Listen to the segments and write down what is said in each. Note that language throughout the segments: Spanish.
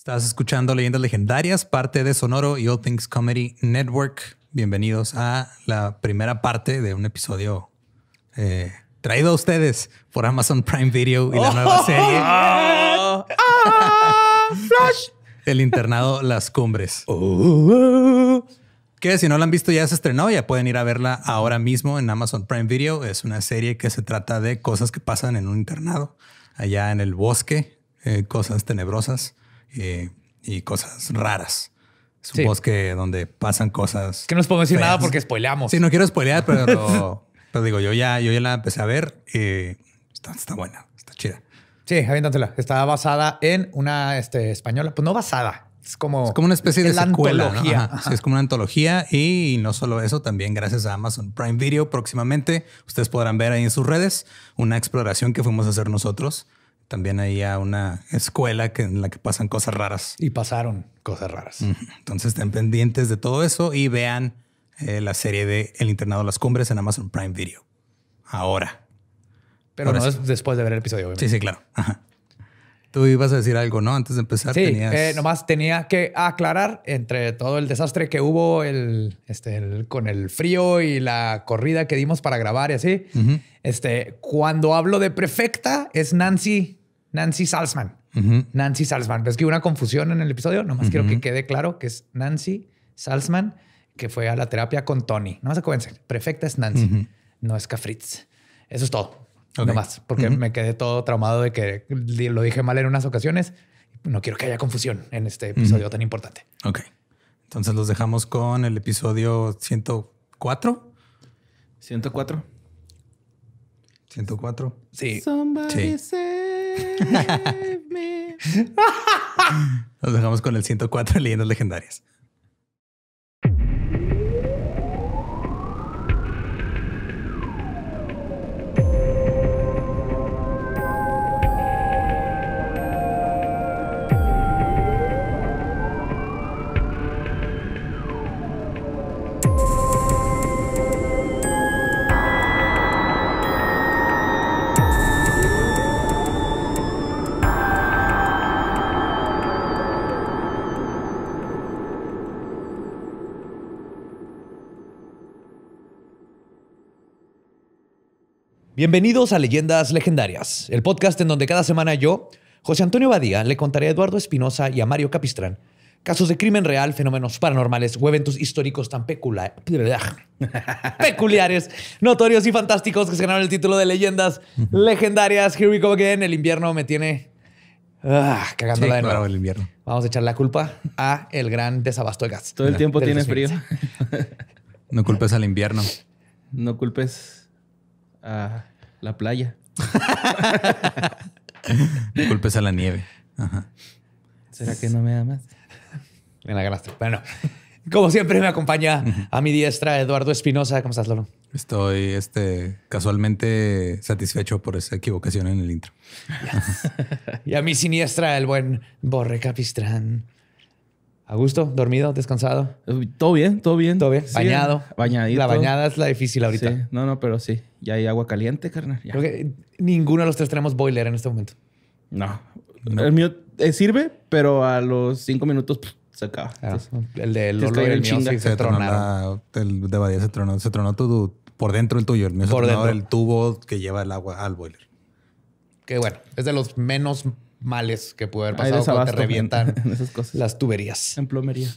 Estás escuchando Leyendas Legendarias, parte de Sonoro y All Things Comedy Network. Bienvenidos a la primera parte de un episodio eh, traído a ustedes por Amazon Prime Video y la oh, nueva serie. Ah, flash. El internado Las Cumbres. Oh. Que si no la han visto ya se estrenó, ya pueden ir a verla ahora mismo en Amazon Prime Video. Es una serie que se trata de cosas que pasan en un internado, allá en el bosque, eh, cosas tenebrosas y cosas raras. Es un bosque donde pasan cosas. Que no les podemos decir nada porque spoileamos. Sí, no quiero spoilear, pero, pero digo, yo ya, yo ya la empecé a ver. y está, está buena, está chida. Sí, aviéntatela. Está basada en una este, española. Pues no basada, es como, es como, una especie de secuela, antología. Sí, es como una antología y no solo eso, también gracias a Amazon Prime Video próximamente ustedes podrán ver ahí en sus redes una exploración que fuimos a hacer nosotros también hay una escuela que, en la que pasan cosas raras. Y pasaron cosas raras. Entonces estén pendientes de todo eso y vean eh, la serie de El internado de las cumbres en Amazon Prime Video. Ahora. Pero no es después de ver el episodio. Sí, sí, claro. Tú ibas a decir algo, ¿no? Antes de empezar. Sí, tenías... eh, nomás tenía que aclarar entre todo el desastre que hubo el, este, con el frío y la corrida que dimos para grabar y así. este, cuando hablo de perfecta es Nancy Nancy Salzman. Nancy Salzman. Ves que hubo una confusión en el episodio. Nomás quiero que quede claro que es Nancy Salzman que fue a la terapia con Tony. Nomás acuérdense. Perfecta es Nancy, no es Cafritz. Eso es todo. Nomás, porque me quedé todo traumado de que lo dije mal en unas ocasiones. No quiero que haya confusión en este episodio tan importante. Ok. Entonces los dejamos con el episodio 104. 104. 104. Sí. sí. Nos dejamos con el 104 leyendas legendarias. Bienvenidos a Leyendas Legendarias, el podcast en donde cada semana yo, José Antonio Badía, le contaré a Eduardo Espinosa y a Mario Capistrán casos de crimen real, fenómenos paranormales o eventos históricos tan peculiares, notorios y fantásticos que se ganaron el título de Leyendas Legendarias. Here we go again. El invierno me tiene ah, cagando la de el invierno. Vamos a echar la culpa a el gran desabasto de gas. Todo el tiempo tiene frío. no culpes al invierno. No culpes a la playa. Golpes a la nieve. ¿Será que no me amas? Me la ganaste. Bueno, como siempre me acompaña a mi diestra Eduardo Espinosa. ¿Cómo estás, Lolo? Estoy este, casualmente satisfecho por esa equivocación en el intro. y a mi siniestra el buen Borre Capistrán. ¿A gusto? ¿Dormido? ¿Descansado? Eh, todo bien, todo bien. Todo bien. bañado. La bañada es la difícil ahorita. No, no, pero sí ya hay agua caliente, carnal. ninguno de los tres tenemos boiler en este momento. No. El mío eh, sirve, pero a los cinco minutos se acaba. Ah, el de el, mío se, el de Badía se tronó. Se tronó todo por dentro el tuyo. El mío el tubo que lleva el agua al boiler. Que bueno, es de los menos males que puede haber pasado cuando te revientan las tuberías. En plomería.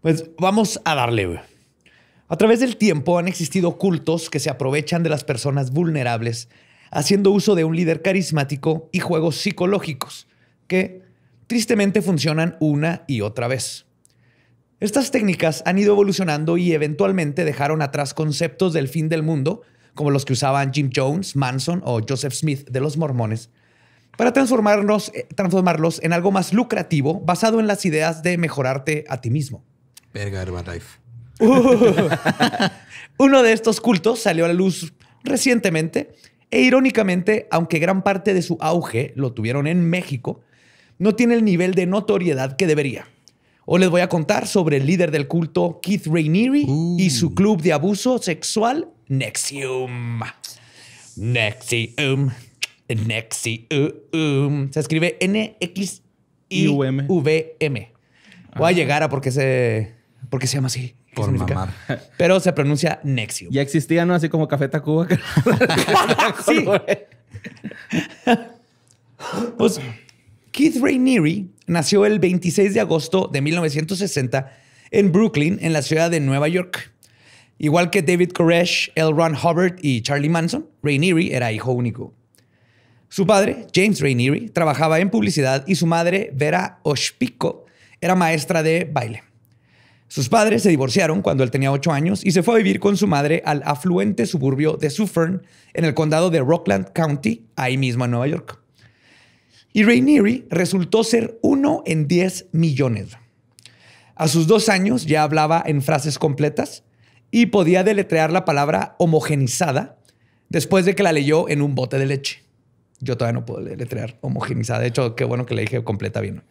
Pues vamos a darle, güey. A través del tiempo han existido cultos que se aprovechan de las personas vulnerables, haciendo uso de un líder carismático y juegos psicológicos que tristemente funcionan una y otra vez. Estas técnicas han ido evolucionando y eventualmente dejaron atrás conceptos del fin del mundo, como los que usaban Jim Jones, Manson o Joseph Smith de los mormones, para transformarnos, eh, transformarlos en algo más lucrativo basado en las ideas de mejorarte a ti mismo. Verga, Herbalife. Uh. uno de estos cultos salió a la luz recientemente e irónicamente, aunque gran parte de su auge lo tuvieron en México, no tiene el nivel de notoriedad que debería. Hoy les voy a contar sobre el líder del culto Keith Rainieri y su uh. club de abuso sexual Nexium. Nexium. Nexium. Se escribe N-X-I-V-M. Voy a llegar a por se, por qué se llama así. Por mamar. Pero se pronuncia Nexio. Ya existía, ¿no? Así como Café Tacuba. sí. pues, Keith Rainieri nació el 26 de agosto de 1960 en Brooklyn, en la ciudad de Nueva York. Igual que David Koresh, L. Ron Hubbard y Charlie Manson, Rainieri era hijo único. Su padre, James Rainieri, trabajaba en publicidad y su madre, Vera Oshpico, era maestra de baile. Sus padres se divorciaron cuando él tenía 8 años y se fue a vivir con su madre al afluente suburbio de Suffern en el condado de Rockland County, ahí mismo en Nueva York. Y Rainieri resultó ser uno en 10 millones. A sus dos años ya hablaba en frases completas y podía deletrear la palabra homogenizada después de que la leyó en un bote de leche. Yo todavía no puedo deletrear homogenizada. De hecho, qué bueno que le dije completa bien.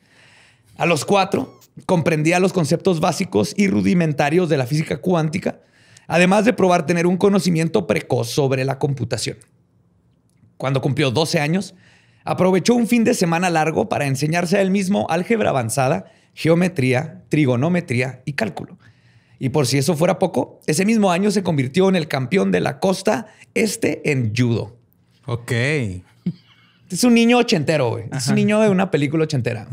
A los cuatro, comprendía los conceptos básicos y rudimentarios de la física cuántica, además de probar tener un conocimiento precoz sobre la computación. Cuando cumplió 12 años, aprovechó un fin de semana largo para enseñarse a él mismo álgebra avanzada, geometría, trigonometría y cálculo. Y por si eso fuera poco, ese mismo año se convirtió en el campeón de la costa este en judo. Ok. Es un niño ochentero, güey. Es un niño de una película ochentera.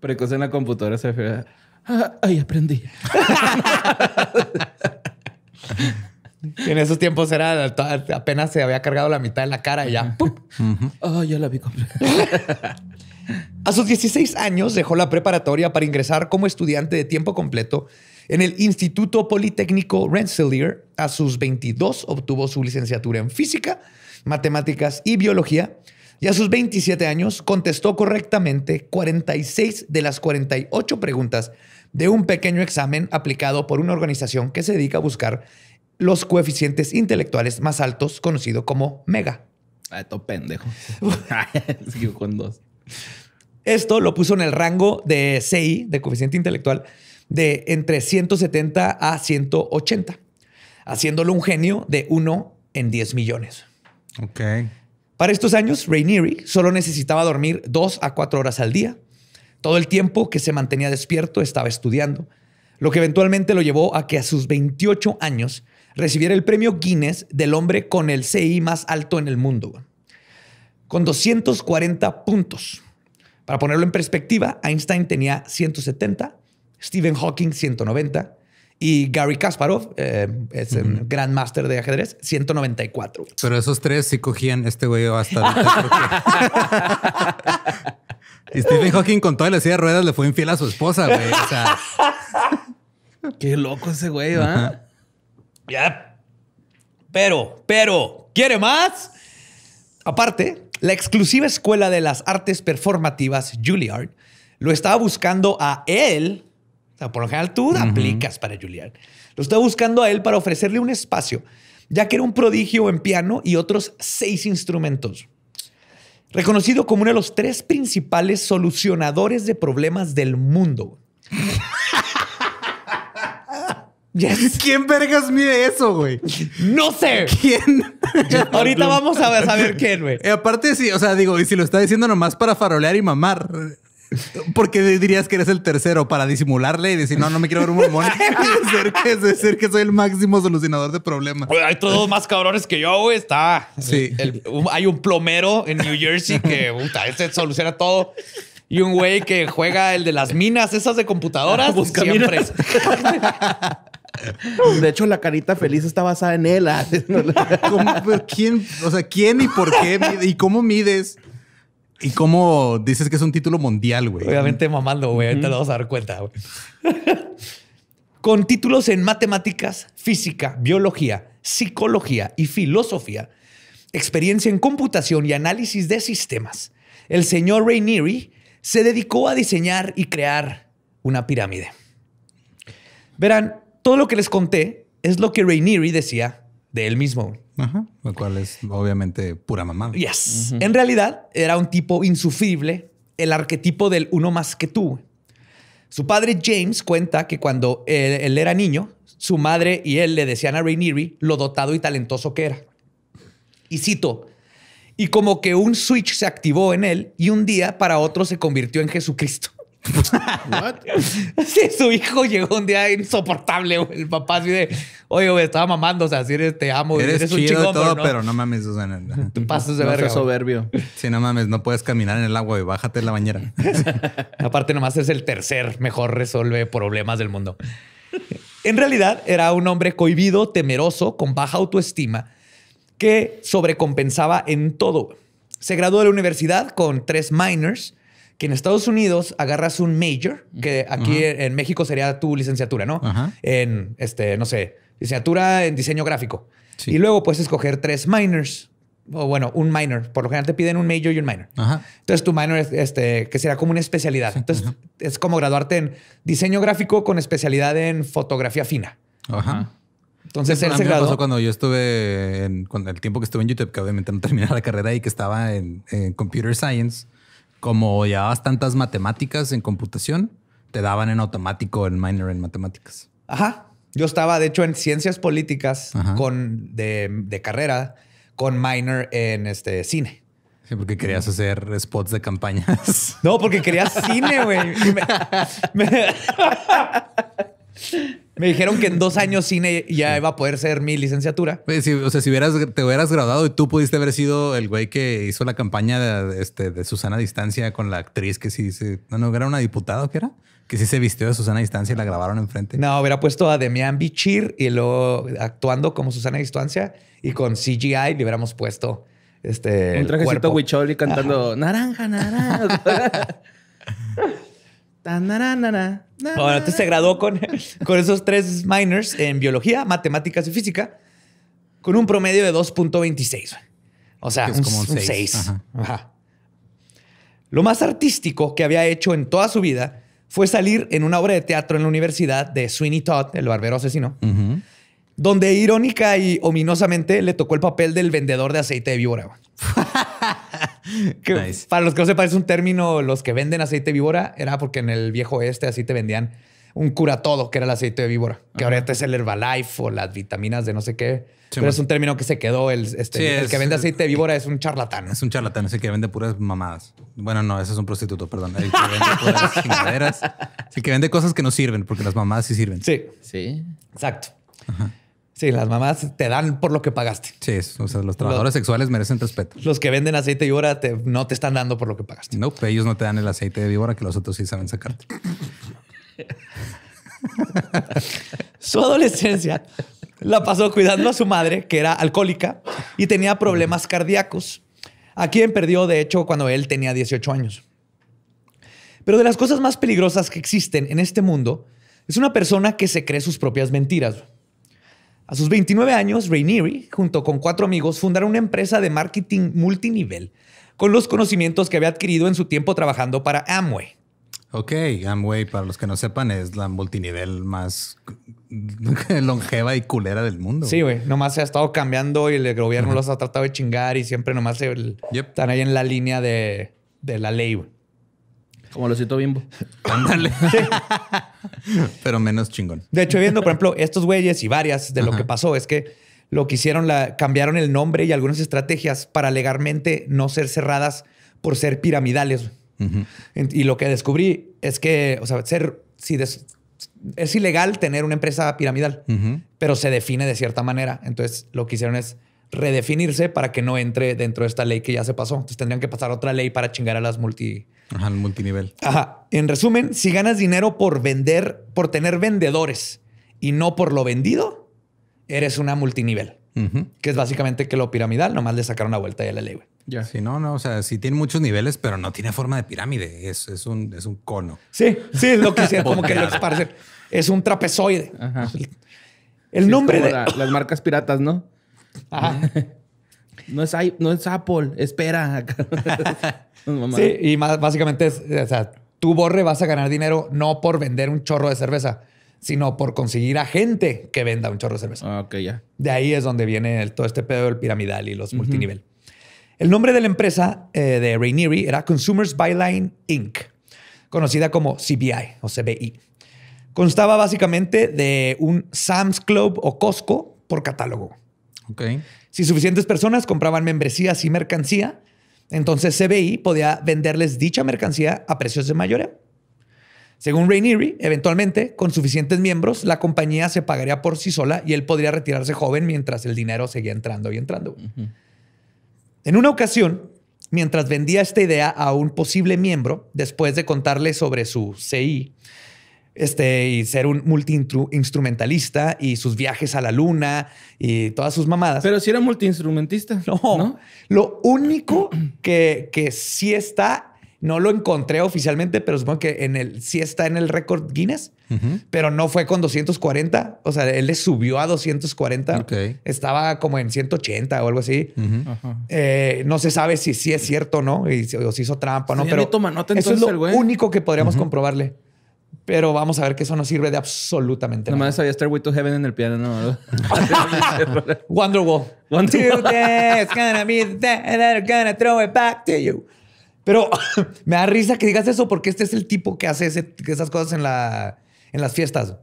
Precoz en la computadora se fue. Ah, aprendí. en esos tiempos era apenas se había cargado la mitad de la cara y ya. ya la vi a sus 16 años dejó la preparatoria para ingresar como estudiante de tiempo completo en el Instituto Politécnico Rensselaer. A sus 22 obtuvo su licenciatura en física, matemáticas y biología y a sus 27 años contestó correctamente 46 de las 48 preguntas de un pequeño examen aplicado por una organización que se dedica a buscar los coeficientes intelectuales más altos, conocido como MEGA. esto pendejo. con dos. Esto lo puso en el rango de CI, de coeficiente intelectual, de entre 170 a 180, haciéndolo un genio de 1 en 10 millones. Ok. Para estos años, Rainieri solo necesitaba dormir dos a cuatro horas al día. Todo el tiempo que se mantenía despierto estaba estudiando, lo que eventualmente lo llevó a que a sus 28 años recibiera el premio Guinness del hombre con el CI más alto en el mundo, con 240 puntos. Para ponerlo en perspectiva, Einstein tenía 170, Stephen Hawking 190, y Gary Kasparov eh, es el gran máster de ajedrez, 194. Pero esos tres sí cogían este güey hasta. y Stephen Hawking con toda la silla de ruedas le fue infiel a su esposa, güey. Qué loco ese güey, ¿va? Ya. Pero, pero, ¿quiere más? Aparte, la exclusiva Escuela de las Artes Performativas, Juilliard, lo estaba buscando a él por lo general tú aplicas para Julián. Lo está buscando a él para ofrecerle un espacio, ya que era un prodigio en piano y otros seis instrumentos. Reconocido como uno de los tres principales solucionadores de problemas del mundo. ¿Quién vergas mide eso, güey? No sé. ¿Quién? Ahorita vamos a saber quién, güey. aparte, sí, o sea, digo, y si lo está diciendo nomás para farolear y mamar. Porque dirías que eres el tercero para disimularle y decir, no, no me quiero ver un mormón. decir, decir que soy el máximo solucionador de problemas. hay todos más cabrones que yo, güey. Está. Sí. hay un plomero en New Jersey que, puta, ese soluciona todo. Y un güey que juega el de las minas, esas de computadoras. Ah, siempre. De hecho, la carita feliz está basada en él. Ah. ¿Cómo, ¿Quién? O sea, ¿quién y por qué? ¿Y cómo mides ¿Y cómo dices que es un título mundial, güey? Obviamente mamando, güey. Ahorita vas a dar cuenta, güey. Con títulos en matemáticas, física, biología, psicología y filosofía, experiencia en computación y análisis de sistemas, el señor Rainieri se dedicó a diseñar y crear una pirámide. Verán, todo lo que les conté es lo que Rainieri decía de él mismo. lo cual es obviamente pura mamá. Yes. En realidad era un tipo insufrible, el arquetipo del uno más que tú. Su padre James cuenta que cuando él, era niño, su madre y él le decían a Rainieri lo dotado y talentoso que era. Y cito, y como que un switch se activó en él y un día para otro se convirtió en Jesucristo. Si su hijo llegó un día insoportable, El papá así de, oye, estaba mamando, o sea, si eres, te amo, eres, chido un todo, pero no, mames, de soberbio. Sí, no mames, no puedes caminar en el agua y bájate en la bañera. Aparte, nomás es el tercer mejor resuelve problemas del mundo. En realidad, era un hombre cohibido, temeroso, con baja autoestima, que sobrecompensaba en todo. Se graduó de la universidad con tres minors que en Estados Unidos agarras un major, que aquí en México sería tu licenciatura, ¿no? En, este, no sé, licenciatura en diseño gráfico. Y luego puedes escoger tres minors. O bueno, un minor. Por lo general te piden un major y un minor. Entonces tu minor, es, este, que será como una especialidad. Entonces es como graduarte en diseño gráfico con especialidad en fotografía fina. Entonces él se graduó. cuando yo estuve, en, el tiempo que estuve en YouTube, que obviamente no terminé la carrera y que estaba en Computer Science como llevabas tantas matemáticas en computación, te daban en automático el minor en matemáticas. Ajá. Yo estaba, de hecho, en ciencias políticas con, de, carrera con minor en este cine. Sí, porque querías hacer spots de campañas. No, porque querías cine, güey. Me dijeron que en dos años cine ya iba a poder ser mi licenciatura. Pues, o sea, si hubieras, te hubieras graduado y tú pudiste haber sido el güey que hizo la campaña de, este, Susana Distancia con la actriz que sí, se no, no, era una diputada, que era? Que sí se vistió de Susana Distancia y la grabaron enfrente. No, hubiera puesto a Demian Bichir y luego actuando como Susana Distancia y con CGI le hubiéramos puesto este. Un trajecito huichol y cantando naranja, naranja. Bueno, entonces se graduó con, con esos tres minors en biología, matemáticas y física, con un promedio de 2.26. O sea, como 6. Lo más artístico que había hecho en toda su vida fue salir en una obra de teatro en la universidad de Sweeney Todd, el barbero asesino, donde irónica y ominosamente le tocó el papel del vendedor de aceite de víbora. Para los que no sepan, es un término, los que venden aceite de víbora, era porque en el viejo este, así te vendían un cura todo, que era el aceite de víbora, que ahorita es el Herbalife o las vitaminas de no sé qué. pero es un término que se quedó. El, este, que vende aceite de víbora es un charlatán. Es un charlatán, es el que vende puras mamadas. Bueno, no, ese es un prostituto, perdón. El que vende el que vende cosas que no sirven, porque las mamadas sí sirven. Sí. Sí. Exacto. Sí, las mamás te dan por lo que pagaste. Sí, o sea, los trabajadores sexuales merecen respeto. Los que venden aceite de víbora no te están dando por lo que pagaste. No, ellos no te dan el aceite de víbora que los otros sí saben sacarte. su adolescencia la pasó cuidando a su madre, que era alcohólica y tenía problemas cardíacos, a quien perdió, de hecho, cuando él tenía 18 años. Pero de las cosas más peligrosas que existen en este mundo es una persona que se cree sus propias mentiras. A sus 29 años, Rainieri, junto con cuatro amigos, fundaron una empresa de marketing multinivel con los conocimientos que había adquirido en su tiempo trabajando para Amway. Ok, Amway, para los que no sepan, es la multinivel más longeva y culera del mundo. Sí, güey. Nomás se ha estado cambiando y el gobierno los ha tratado de chingar y siempre nomás están ahí en la línea de, de la ley, güey. Como lo cito Bimbo. Ándale. Pero menos chingón. De hecho, viendo, por ejemplo, estos güeyes y varias de lo que pasó es que lo que hicieron, cambiaron el nombre y algunas estrategias para legalmente no ser cerradas por ser piramidales. Y lo que descubrí es que, o sea, ser, si es ilegal tener una empresa piramidal, pero se define de cierta manera. Entonces, lo que hicieron es redefinirse para que no entre dentro de esta ley que ya se pasó. Entonces, tendrían que pasar otra ley para chingar a las multi Ajá, el multinivel. Ajá. En resumen, si ganas dinero por vender, por tener vendedores y no por lo vendido, eres una multinivel. Que es básicamente que lo piramidal, nomás le sacaron la vuelta y la ley, Ya. Si no, no, o sea, sí tiene muchos niveles, pero no tiene forma de pirámide. Es, es un, es un cono. Sí, sí, es lo que sea como que lo Es un trapezoide. Ajá. El nombre de. las marcas piratas, ¿no? Ajá. No es, no Apple, espera. sí, y más, básicamente es, o sea, tú, Borre, vas a ganar dinero no por vender un chorro de cerveza, sino por conseguir a gente que venda un chorro de cerveza. Ah, ya. De ahí es donde viene todo este pedo del piramidal y los multinivel. El nombre de la empresa eh, de Rainieri era Consumers Byline Inc., conocida como CBI o CBI. Constaba básicamente de un Sam's Club o Costco por catálogo. Okay. Si suficientes personas compraban membresías y mercancía, entonces CBI podía venderles dicha mercancía a precios de mayoría. Según Rainieri, eventualmente, con suficientes miembros, la compañía se pagaría por sí sola y él podría retirarse joven mientras el dinero seguía entrando y entrando. En una ocasión, mientras vendía esta idea a un posible miembro, después de contarle sobre su CI, este, y ser un multi-instrumentalista y sus viajes a la luna y todas sus mamadas. Pero si era multiinstrumentista No, Lo único que, que sí está, no lo encontré oficialmente, pero supongo que en el, sí está en el récord Guinness, pero no fue con 240. O sea, él le subió a 240. Estaba como en 180 o algo así. Eh, no se sabe si sí es cierto o no, y, o si hizo trampa no, pero eso es lo único que podríamos comprobarle. Pero vamos a ver que eso no sirve de absolutamente nada. Nomás sabía Star way to Heaven en el piano, ¿no? Wonderwall. Wonderwall. gonna be I'm gonna throw it back to you. Pero me da risa que digas eso porque este es el tipo que hace esas cosas en, las fiestas.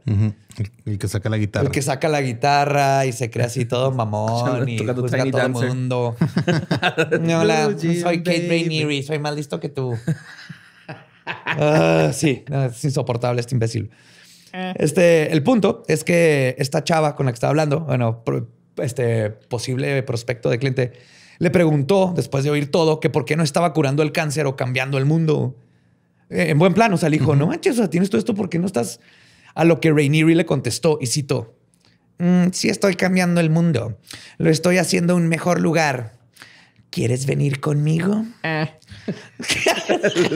el, que saca la guitarra. El que saca la guitarra y se crea así todo mamón y juzga a todo el mundo. Hola, soy Kate Rainieri. Soy más listo que tú. Ah, sí, es insoportable este imbécil. Eh. Este, el punto es que esta chava con la que estaba hablando, bueno, este posible prospecto de cliente, le preguntó, después de oír todo, que por qué no estaba curando el cáncer o cambiando el mundo. Eh, en buen plano, o sea, le dijo, no manches, o sea, tienes todo esto, ¿por qué no estás? A lo que Rainieri le contestó y citó, mm, sí estoy cambiando el mundo, lo estoy haciendo un mejor lugar. ¿Quieres venir conmigo? Eh.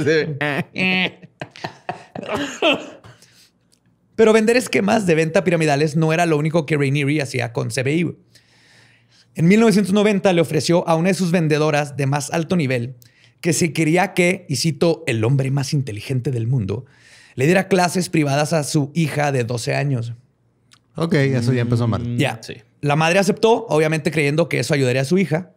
Pero vender esquemas de venta piramidales no era lo único que Rainieri hacía con CBI. En 1990 le ofreció a una de sus vendedoras de más alto nivel que se quería que, y cito, el hombre más inteligente del mundo, le diera clases privadas a su hija de 12 años. Ok, eso ya empezó mal. La madre aceptó, obviamente creyendo que eso ayudaría a su hija.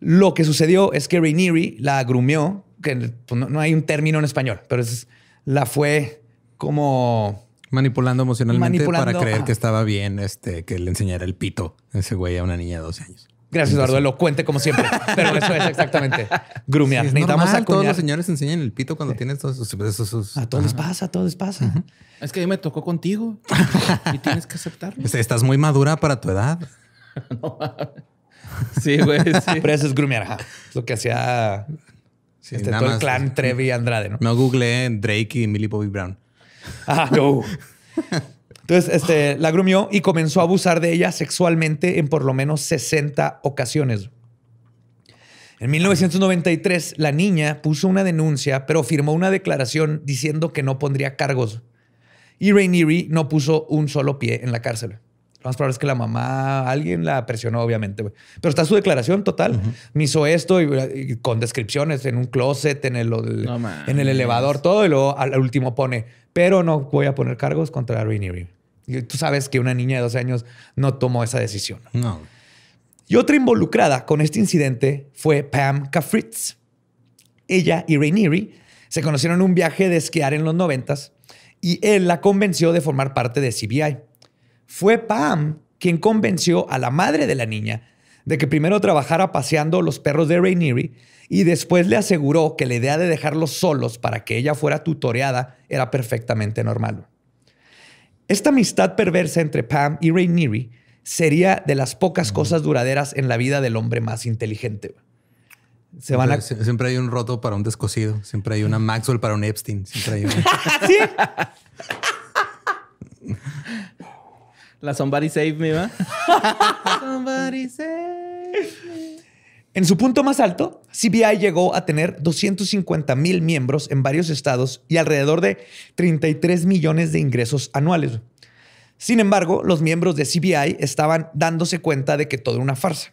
Lo que sucedió es que Rainieri la grumió, que pues, no, hay un término en español, pero es, la fue como... Manipulando emocionalmente para creer que estaba bien este, que le enseñara el pito a ese güey a una niña de 12 años. Gracias, Eduardo. Lo cuente como siempre. Pero eso es exactamente. Grumear. Necesitamos Todos los señores enseñan el pito cuando tienes todos sus, esos, A todos les pasa, a todos les pasa. Es que a mí me tocó contigo y tienes que aceptarlo. Este, estás muy madura para tu edad. Sí, güey. Sí. Pero eso es grumear, ajá. Es lo que hacía este, todo el clan Trevi Andrade, ¿no? No googleé Drake y Millie Bobby Brown. Ajá, ah, no. Entonces, este, la grumió y comenzó a abusar de ella sexualmente en por lo menos 60 ocasiones. En 1993, la niña puso una denuncia, pero firmó una declaración diciendo que no pondría cargos. Y Rainieri no puso un solo pie en la cárcel. Lo más probable es que la mamá, alguien la presionó, obviamente. Pero está su declaración total. Me hizo esto con descripciones en un closet, en el, elevador, todo. Y luego al, último pone, pero no voy a poner cargos contra Rainieri. Y tú sabes que una niña de 12 años no tomó esa decisión. No. Y otra involucrada con este incidente fue Pam Cafritz. Ella y Rainieri se conocieron en un viaje de esquiar en los noventas y él la convenció de formar parte de CBI. Fue Pam quien convenció a la madre de la niña de que primero trabajara paseando los perros de Rainieri y después le aseguró que la idea de dejarlos solos para que ella fuera tutoreada era perfectamente normal. Esta amistad perversa entre Pam y Rainieri sería de las pocas cosas duraderas en la vida del hombre más inteligente. siempre, hay un roto para un descosido, siempre hay una Maxwell para un Epstein, siempre ¿Sí? La Somebody Save Me, ¿va? somebody Save En su punto más alto, CBI llegó a tener 250 mil miembros en varios estados y alrededor de 33 millones de ingresos anuales. Sin embargo, los miembros de CBI estaban dándose cuenta de que todo era una farsa.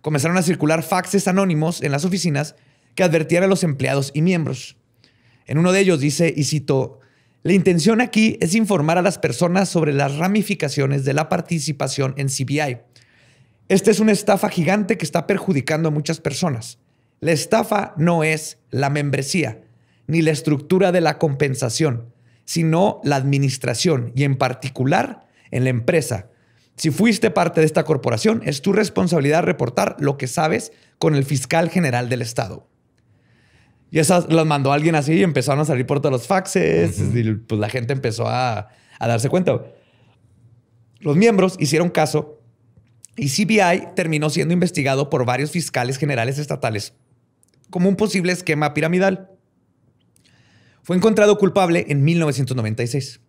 Comenzaron a circular faxes anónimos en las oficinas que advertían a los empleados y miembros. En uno de ellos dice, y cito, la intención aquí es informar a las personas sobre las ramificaciones de la participación en CBI. Esta es una estafa gigante que está perjudicando a muchas personas. La estafa no es la membresía ni la estructura de la compensación, sino la administración y en particular en la empresa. Si fuiste parte de esta corporación, es tu responsabilidad reportar lo que sabes con el fiscal general del estado. Y esas las mandó alguien así y empezaron a salir por todos los faxes. Y pues la gente empezó a, a darse cuenta. Los miembros hicieron caso y CBI terminó siendo investigado por varios fiscales generales estatales como un posible esquema piramidal. Fue encontrado culpable en 1996.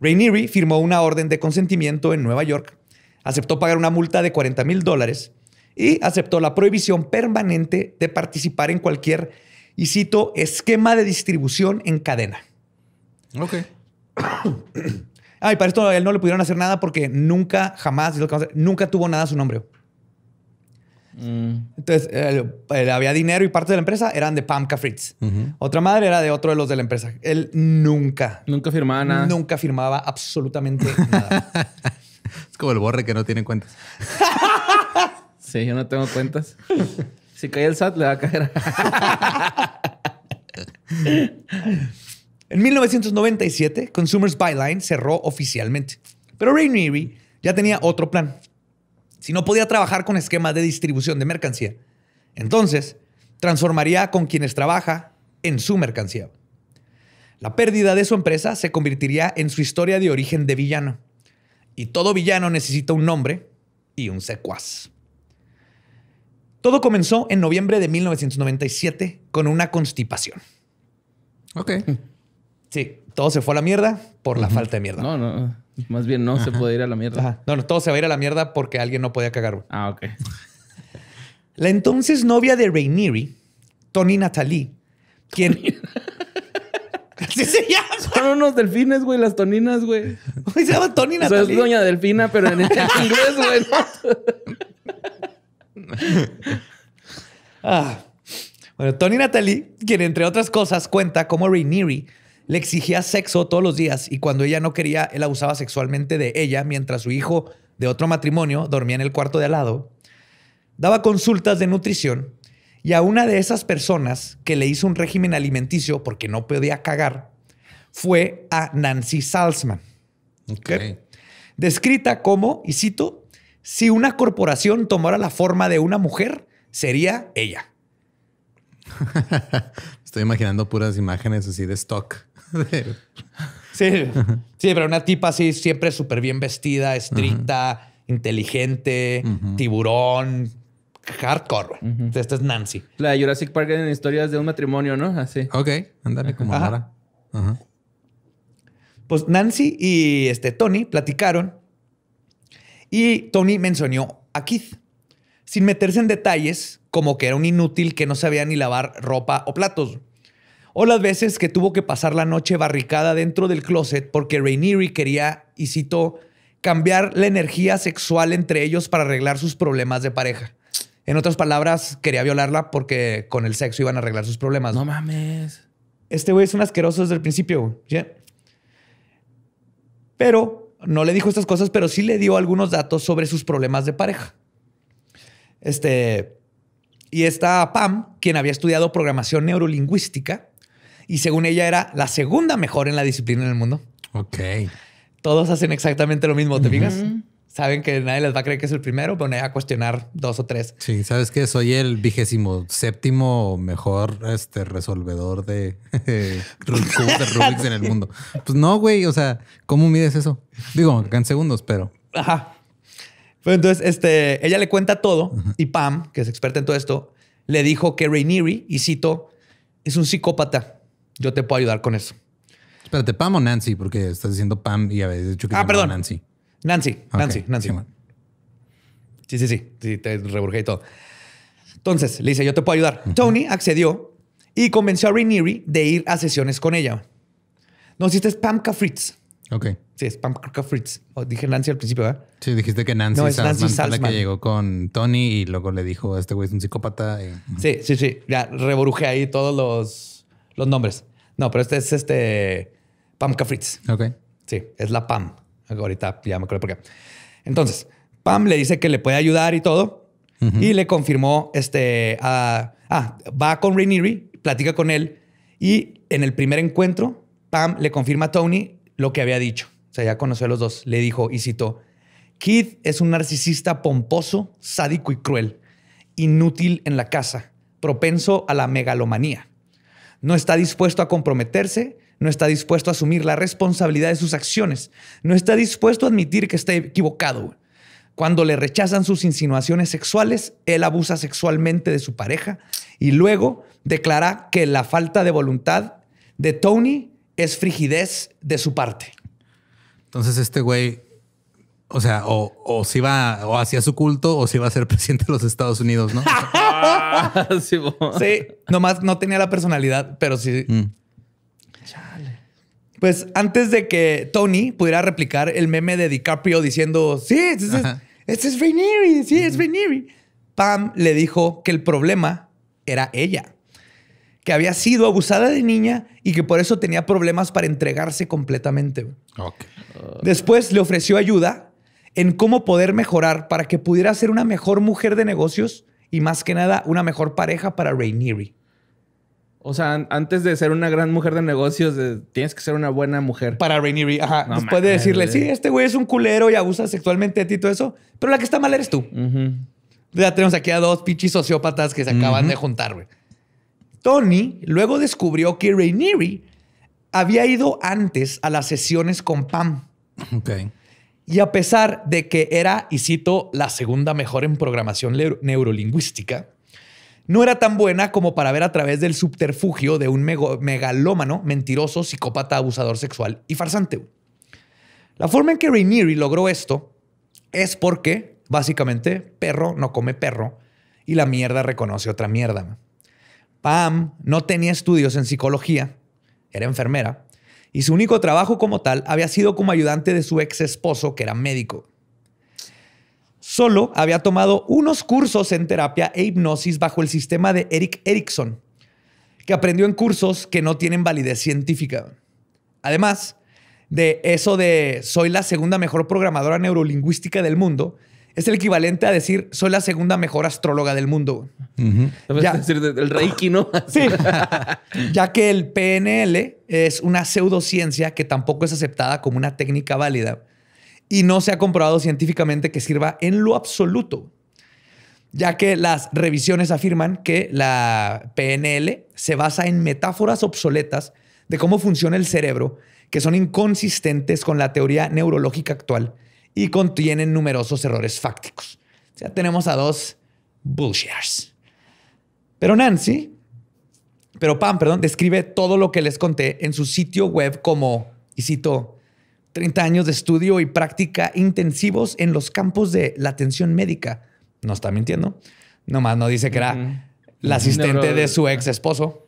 Rainieri firmó una orden de consentimiento en Nueva York, aceptó pagar una multa de 40 mil dólares y aceptó la prohibición permanente de participar en cualquier y cito, esquema de distribución en cadena. Ok. Ay, para esto a él no le pudieron hacer nada porque nunca, jamás, nunca tuvo nada su nombre. Mm. Entonces, él, había dinero y parte de la empresa eran de Pamka Fritz. Otra madre era de otro de los de la empresa. Él nunca. Nunca firmaba nada. Nunca firmaba absolutamente nada. es como el borre que no tiene cuentas. sí, yo no tengo cuentas. Si cae el SAT, le va a caer. en 1997, Consumers Byline cerró oficialmente. Pero Neary ya tenía otro plan. Si no podía trabajar con esquema de distribución de mercancía, entonces transformaría con quienes trabaja en su mercancía. La pérdida de su empresa se convertiría en su historia de origen de villano. Y todo villano necesita un nombre y un secuaz. Todo comenzó en noviembre de 1997 con una constipación. Ok. Sí, todo se fue a la mierda por la falta de mierda. No, no, más bien no se puede ir a la mierda. No, no, todo se va a ir a la mierda porque alguien no podía cagar. Ah, ok. La entonces novia de Rainieri, Tony Natalie, quien... Así se llama. Son unos delfines, güey, las toninas, güey. Se llama Tony Natalie. O sea, es doña delfina, pero en inglés, güey. Ah. Bueno, Tony Natalie, quien entre otras cosas cuenta cómo Rainieri le exigía sexo todos los días y cuando ella no quería, él abusaba sexualmente de ella mientras su hijo de otro matrimonio dormía en el cuarto de al lado. Daba consultas de nutrición y a una de esas personas que le hizo un régimen alimenticio porque no podía cagar fue a Nancy Salzman. ok Descrita como, y cito, si una corporación tomara la forma de una mujer, sería ella. Estoy imaginando puras imágenes así de stock. sí, sí, pero una tipa así siempre súper bien vestida, estricta, inteligente, tiburón, hardcore. Esta es Nancy. La Jurassic Park en historias de un matrimonio, ¿no? Así. Ok, ándale como ahora. Pues Nancy y este Tony platicaron y Tony mencionó a Keith, sin meterse en detalles como que era un inútil que no sabía ni lavar ropa o platos, o las veces que tuvo que pasar la noche barricada dentro del closet porque Rainieri quería, y citó, cambiar la energía sexual entre ellos para arreglar sus problemas de pareja. En otras palabras, quería violarla porque con el sexo iban a arreglar sus problemas. No mames. Este güey es un asqueroso desde el principio. Pero no le dijo estas cosas, pero sí le dio algunos datos sobre sus problemas de pareja. Este, y está Pam, quien había estudiado programación neurolingüística, y según ella era la segunda mejor en la disciplina en el mundo. Ok. Todos hacen exactamente lo mismo, ¿te digas saben que nadie les va a creer que es el primero, pero a cuestionar dos o tres. Sí, sabes que soy el vigésimo séptimo mejor este, resolvedor de Rubik's en el mundo. Pues no, güey, o sea, ¿cómo mides eso? Digo, en segundos, pero. Ajá. Pues entonces, este, ella le cuenta todo y Pam, que es experta en todo esto, le dijo que Rainieri, y cito, es un psicópata. Yo te puedo ayudar con eso. Espérate, Pam o Nancy, porque estás diciendo Pam y habéis dicho que ah, perdón. Nancy. Nancy, Nancy, Nancy. Sí, sí, sí, te reburgué y todo. Entonces, le dice, yo te puedo ayudar. Tony accedió y convenció a Rainieri de ir a sesiones con ella. No, si este es Pamka Fritz. Ok. Sí, es Pamka Fritz. Oh, dije Nancy al principio, ¿verdad? Sí, dijiste que Nancy, no, es la que llegó con Tony y luego le dijo, este güey es un psicópata. Sí, sí, sí. Ya reborujé ahí todos los, los nombres. No, pero este es este Pamka Fritz. Ok. Sí, es la Pam. Ahorita ya me acuerdo por qué. Entonces, Pam le dice que le puede ayudar y todo. Y le confirmó, este, ah, va con Rainieri, platica con él. Y en el primer encuentro, Pam le confirma a Tony lo que había dicho. O sea, ya conoció a los dos. Le dijo y citó, Keith es un narcisista pomposo, sádico y cruel, inútil en la casa, propenso a la megalomanía. No está dispuesto a comprometerse no está dispuesto a asumir la responsabilidad de sus acciones, no está dispuesto a admitir que está equivocado. Cuando le rechazan sus insinuaciones sexuales, él abusa sexualmente de su pareja y luego declara que la falta de voluntad de Tony es frigidez de su parte. Entonces este güey, o sea, o, si va o hacia su culto o si va a ser presidente de los Estados Unidos, ¿no? Ah, sí, nomás no tenía la personalidad, pero sí. Mm. Pues antes de que Tony pudiera replicar el meme de DiCaprio diciendo, sí, este es, Rainieri, sí, es Rainieri. Pam le dijo que el problema era ella, que había sido abusada de niña y que por eso tenía problemas para entregarse completamente. Después le ofreció ayuda en cómo poder mejorar para que pudiera ser una mejor mujer de negocios y más que nada una mejor pareja para Rainieri. O sea, antes de ser una gran mujer de negocios, tienes que ser una buena mujer. Para Rainieri, ajá. Después pues de decirle, sí, este güey es un culero y abusa sexualmente de ti y todo eso, pero la que está mal eres tú. Ya tenemos aquí a dos pichis sociópatas que se acaban de juntar, güey. Tony luego descubrió que Rainieri había ido antes a las sesiones con Pam. Ok. Y a pesar de que era, y cito, la segunda mejor en programación neurolingüística, no era tan buena como para ver a través del subterfugio de un megalómano, mentiroso, psicópata, abusador sexual y farsante. La forma en que Rainieri logró esto es porque, básicamente, perro no come perro y la mierda reconoce otra mierda. Pam no tenía estudios en psicología, era enfermera, y su único trabajo como tal había sido como ayudante de su ex esposo, que era médico. Solo había tomado unos cursos en terapia e hipnosis bajo el sistema de Eric Erickson, que aprendió en cursos que no tienen validez científica. Además de eso de soy la segunda mejor programadora neurolingüística del mundo, es el equivalente a decir soy la segunda mejor astróloga del mundo. decir, el reiki, ¿no? ya que el PNL es una pseudociencia que tampoco es aceptada como una técnica válida y no se ha comprobado científicamente que sirva en lo absoluto, ya que las revisiones afirman que la PNL se basa en metáforas obsoletas de cómo funciona el cerebro que son inconsistentes con la teoría neurológica actual y contienen numerosos errores fácticos. Ya tenemos a dos bullshitters. Pero Nancy, pero Pam, perdón, describe todo lo que les conté en su sitio web como, y cito, 30 años de estudio y práctica intensivos en los campos de la atención médica. No está mintiendo. Nomás no dice que era la asistente de su ex esposo.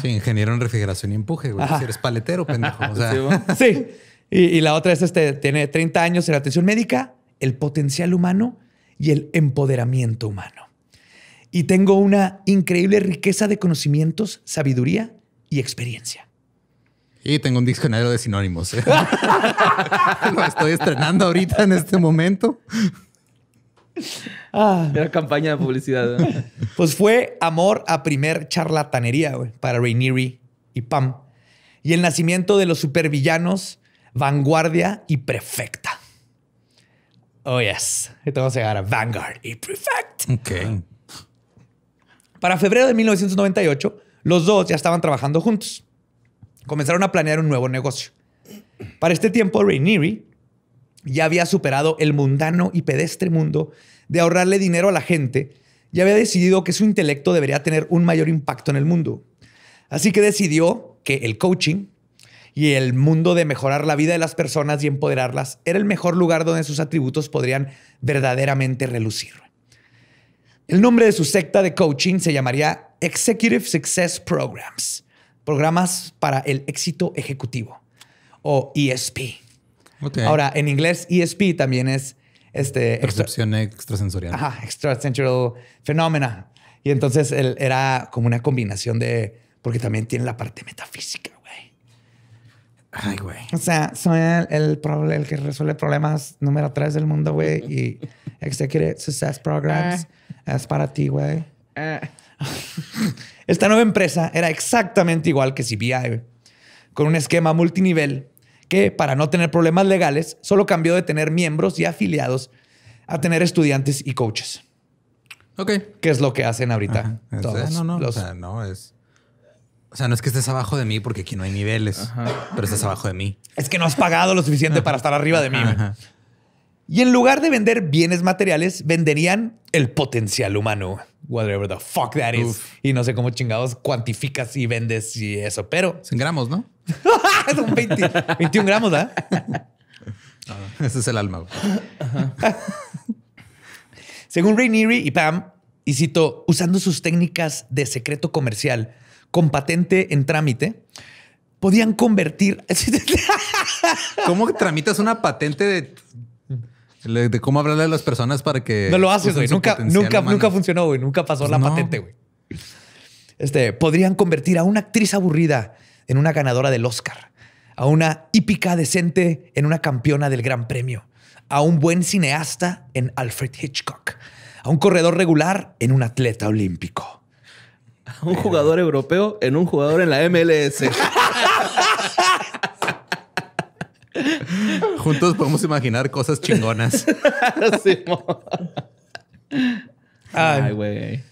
Sí, ingeniero en refrigeración y empuje, Si eres paletero, pendejo. sí. Y, la otra es este, tiene 30 años en atención médica, el potencial humano y el empoderamiento humano. Y tengo una increíble riqueza de conocimientos, sabiduría y experiencia. Y tengo un diccionario de sinónimos. ¿eh? Lo estoy estrenando ahorita en este momento. Ah. Era campaña de publicidad. Pues fue amor a primer charlatanería para Rainieri y Pam. Y el nacimiento de los supervillanos, vanguardia y prefecta. Oh, yes. Entonces vamos a Vanguard y Prefect. Ok. Para febrero de 1998, los dos ya estaban trabajando juntos comenzaron a planear un nuevo negocio. Para este tiempo, Rainieri ya había superado el mundano y pedestre mundo de ahorrarle dinero a la gente y había decidido que su intelecto debería tener un mayor impacto en el mundo. Así que decidió que el coaching y el mundo de mejorar la vida de las personas y empoderarlas era el mejor lugar donde sus atributos podrían verdaderamente relucir. El nombre de su secta de coaching se llamaría Executive Success Programs programas para el éxito ejecutivo o ESP. Ahora, en inglés, ESP también es este. Percepción extrasensorial. Ajá, extrasensorial phenomena. Y entonces él era como una combinación de. Porque también tiene la parte metafísica, güey. Ay, güey. O sea, soy el, que resuelve problemas número tres del mundo, güey. Y Executive Success Programs ah. es para ti, güey. Ah. Esta nueva empresa era exactamente igual que CBI, con un esquema multinivel que, para no tener problemas legales, solo cambió de tener miembros y afiliados a tener estudiantes y coaches. Ok. ¿Qué es lo que hacen ahorita? Todos no, no. O sea, no es. O sea, no es que estés abajo de mí porque aquí no hay niveles, pero estás abajo de mí. Es que no has pagado lo suficiente para estar arriba de mí. Y en lugar de vender bienes materiales, venderían el potencial humano. Whatever the fuck that is. Y no sé cómo chingados cuantificas y vendes y eso, pero. En gramos, ¿no? Son 20, 21 gramos, ¿ah? ¿eh? Ese es el alma. Según Rainieri y Pam, y cito, usando sus técnicas de secreto comercial con patente en trámite, podían convertir. ¿Cómo tramitas una patente de de cómo hablarle a las personas para que. No lo haces, güey. Nunca, nunca, nunca funcionó, güey. Nunca pasó la patente, güey. Este, podrían convertir a una actriz aburrida en una ganadora del Oscar, a una hípica decente en una campeona del Gran Premio, a un buen cineasta en Alfred Hitchcock, a un corredor regular en un atleta olímpico. A un jugador europeo en un jugador en la MLS. Juntos podemos imaginar cosas chingonas. Ay, güey.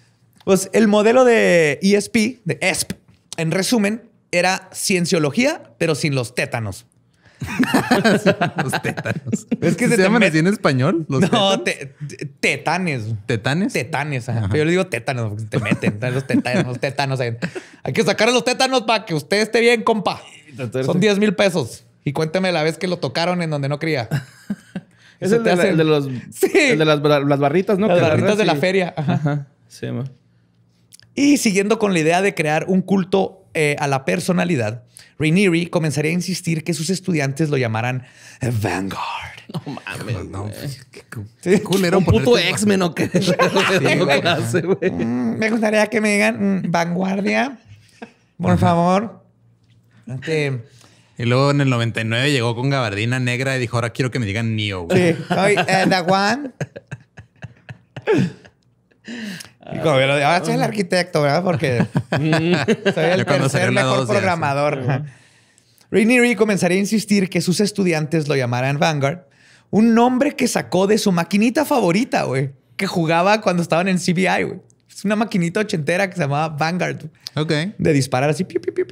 Pues el modelo de ESP, de ESP, en resumen, era cienciología, pero sin los tétanos. los tétanos. Es que se, llaman así en español. no, tetanes. ¿Tetanes? Tetanes, Yo le digo tétanos porque te meten. los tétanos, tétanos. Hay que sacar a los tétanos para que usted esté bien, compa. Son 10 mil pesos. Y cuéntame la vez que lo tocaron en donde no cría. es el de, hace... de, el de las, barritas, ¿no? Las barritas de la feria. Ajá. Sí, ma. Y siguiendo con la idea de crear un culto eh, a la personalidad, Rainieri comenzaría a insistir que sus estudiantes lo llamaran Vanguard. No mames. No, Qué, Un puto X-Men o qué. Mm, me gustaría que me digan mm, vanguardia, por favor. Este, y luego en el 99 llegó con gabardina negra y dijo, ahora quiero que me digan Neo. Güey. Sí. the eh, one. Y como que lo ahora soy el arquitecto, ¿verdad? Porque mm. soy el tercer mejor programador. Ridney Ree comenzaría a insistir que sus estudiantes lo llamaran Vanguard, un nombre que sacó de su maquinita favorita, güey, que jugaba cuando estaban en CBI, güey. Es una maquinita ochentera que se llamaba Vanguard. De disparar así, piu, piu, piu,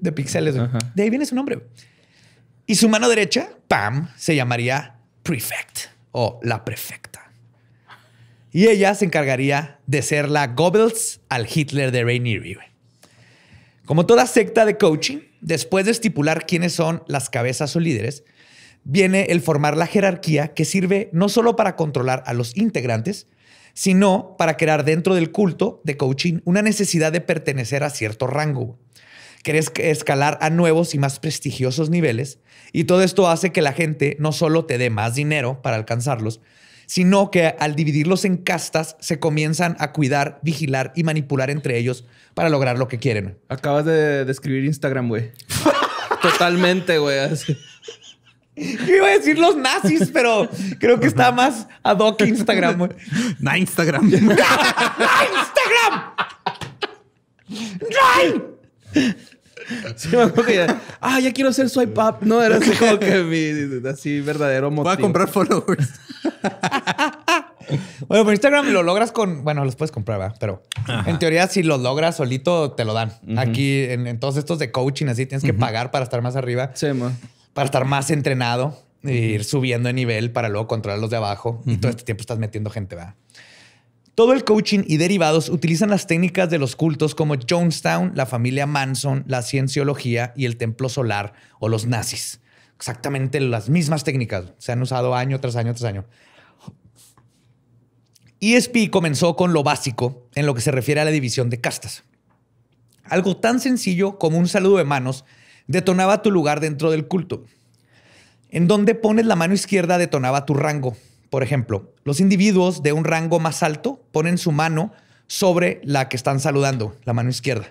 de píxeles. De ahí viene su nombre. Y su mano derecha, pam, se llamaría Prefect o la prefecta. Y ella se encargaría de ser la Goebbels al Hitler de Rainieri. Como toda secta de coaching, después de estipular quiénes son las cabezas o líderes, viene el formar la jerarquía que sirve no solo para controlar a los integrantes, sino para crear dentro del culto de coaching una necesidad de pertenecer a cierto rango. Quieres escalar a nuevos y más prestigiosos niveles y todo esto hace que la gente no solo te dé más dinero para alcanzarlos, sino que al dividirlos en castas se comienzan a cuidar, vigilar y manipular entre ellos para lograr lo que quieren. Acabas de describir Instagram, güey. Totalmente, güey. Yo iba a decir los nazis, pero creo que está más ad hoc Instagram. Na Instagram. ¡Na Instagram! ¡No! Sí, ya, ah, ya quiero hacer swipe up. No, era así como que mi así verdadero motivo. Voy a comprar followers. bueno, por Instagram lo logras con. Bueno, los puedes comprar, ¿verdad? Pero en teoría, si lo logras solito, te lo dan. Aquí, en, todos estos de coaching, así tienes que pagar para estar más arriba. Sí, man para estar más entrenado, e ir subiendo de nivel para luego controlar los de abajo. Y todo este tiempo estás metiendo gente, Todo el coaching y derivados utilizan las técnicas de los cultos como Jonestown, la familia Manson, la cienciología y el templo solar o los nazis. Exactamente las mismas técnicas. Se han usado año tras año tras año. ESP comenzó con lo básico en lo que se refiere a la división de castas. Algo tan sencillo como un saludo de manos detonaba tu lugar dentro del culto. En donde pones la mano izquierda detonaba tu rango. Por ejemplo, los individuos de un rango más alto ponen su mano sobre la que están saludando, la mano izquierda,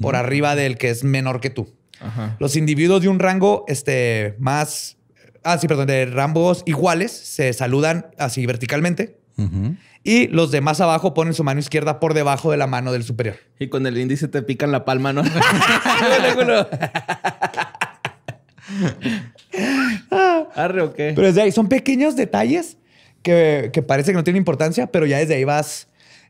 por arriba del que es menor que tú. Los individuos de un rango este, más... Ah, sí, perdón, de rangos iguales se saludan así verticalmente y los demás abajo ponen su mano izquierda por debajo de la mano del superior. Y con el índice te pican la palma, ¿no? Arre, ah, okay. Pero desde ahí son pequeños detalles que, parece que no tienen importancia, pero ya desde ahí vas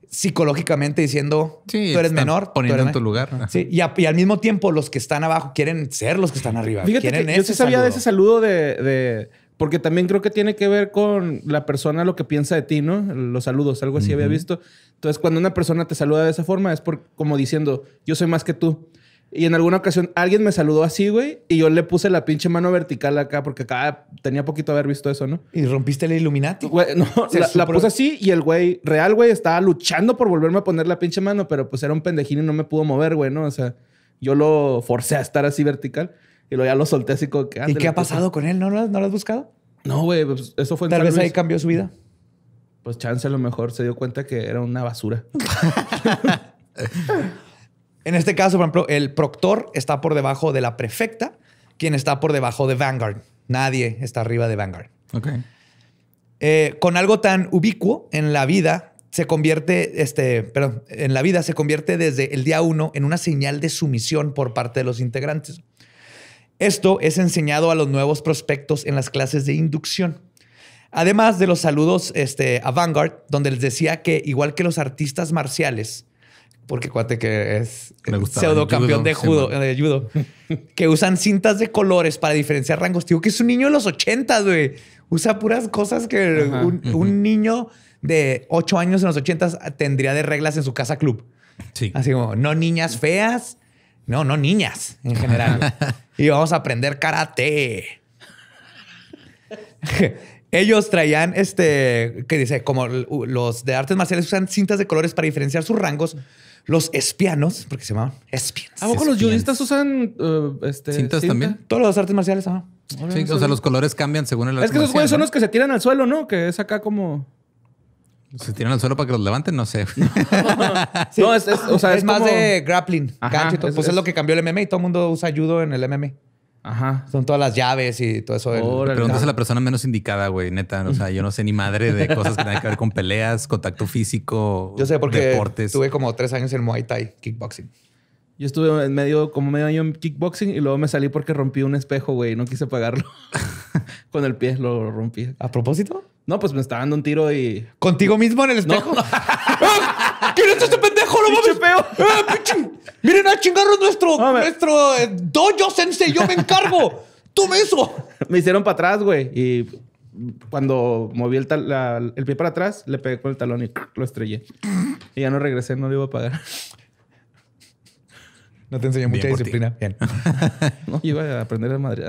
psicológicamente diciendo tú eres menor. Poniendo en tu lugar. y, al mismo tiempo los que están abajo quieren ser los que están arriba. Fíjate que yo sí sabía de ese saludo de, porque también creo que tiene que ver con la persona, lo que piensa de ti, ¿no? Los saludos, algo así había visto. Entonces, cuando una persona te saluda de esa forma, es como diciendo, yo soy más que tú. Y en alguna ocasión alguien me saludó así, güey, y yo le puse la pinche mano vertical acá, porque acá tenía poquito haber visto eso, ¿no? ¿Y rompiste el Illuminati? no, la, la, puse así y el güey, real, güey, estaba luchando por volverme a poner la pinche mano, pero pues era un pendejín y no me pudo mover, güey, ¿no? O sea, yo lo forcé a estar así vertical. Y luego ya lo solté así que... ¿Y qué ha pues, pasado con él? ¿No, lo has buscado? No, güey, pues, eso fue en Tal vez ahí cambió su vida. Pues Chance a lo mejor se dio cuenta que era una basura. en este caso, por ejemplo, el proctor está por debajo de la prefecta, quien está por debajo de Vanguard. Nadie está arriba de Vanguard. Ok. Eh, con algo tan ubicuo en la vida, se convierte, este, perdón, en la vida se convierte desde el día uno en una señal de sumisión por parte de los integrantes. Esto es enseñado a los nuevos prospectos en las clases de inducción. Además de los saludos este, a Vanguard, donde les decía que igual que los artistas marciales, porque cuate que es pseudo campeón de judo, eh, de que usan cintas de colores para diferenciar rangos. Digo que es un niño de los 80, güey. Usa puras cosas que un, niño de 8 años en los 80 tendría de reglas en su casa club. Así como, no niñas feas, no, no niñas en general. y vamos a aprender karate. Ellos traían este, que dice, como los de artes marciales usan cintas de colores para diferenciar sus rangos. Los espianos, porque se llamaban espianos. ¿A poco los yudistas usan eh, este, cintas también? Todos los artes marciales, Sí, o sea, los colores cambian según el Es que esos güeyes son los que se tiran al suelo, ¿no? Que es acá como. Se tiran al suelo para que los levanten, no sé. No, es, más de grappling. pues es, lo que cambió el MMA y todo el mundo usa judo en el MMA. Ajá. Son todas las llaves y todo eso. Pregúntese a la persona menos indicada, güey, neta. O sea, yo no sé ni madre de cosas que tengan que ver con peleas, contacto físico, deportes. Yo sé porque deportes. tuve como tres años en Muay Thai, kickboxing. Yo estuve en medio, como medio año en kickboxing y luego me salí porque rompí un espejo, güey. No quise pagarlo. Con el pie lo rompí. ¿A propósito? No, pues me estaba dando un tiro y. ¿Contigo mismo en el espejo? ¡Ah! ¿Quién es este pendejo? lo mames! Peo. ¡Ah, ¡Miren a chingarros nuestro, nuestro eh, dojo sensei! ¡Yo me encargo! ¡Tome eso! Me hicieron para atrás, güey. Y cuando moví el, el pie para atrás, le pegué con el talón y lo estrellé. Y ya no regresé, no lo iba a pagar. No te enseñó mucha disciplina. Bien. no, iba a aprender a madre.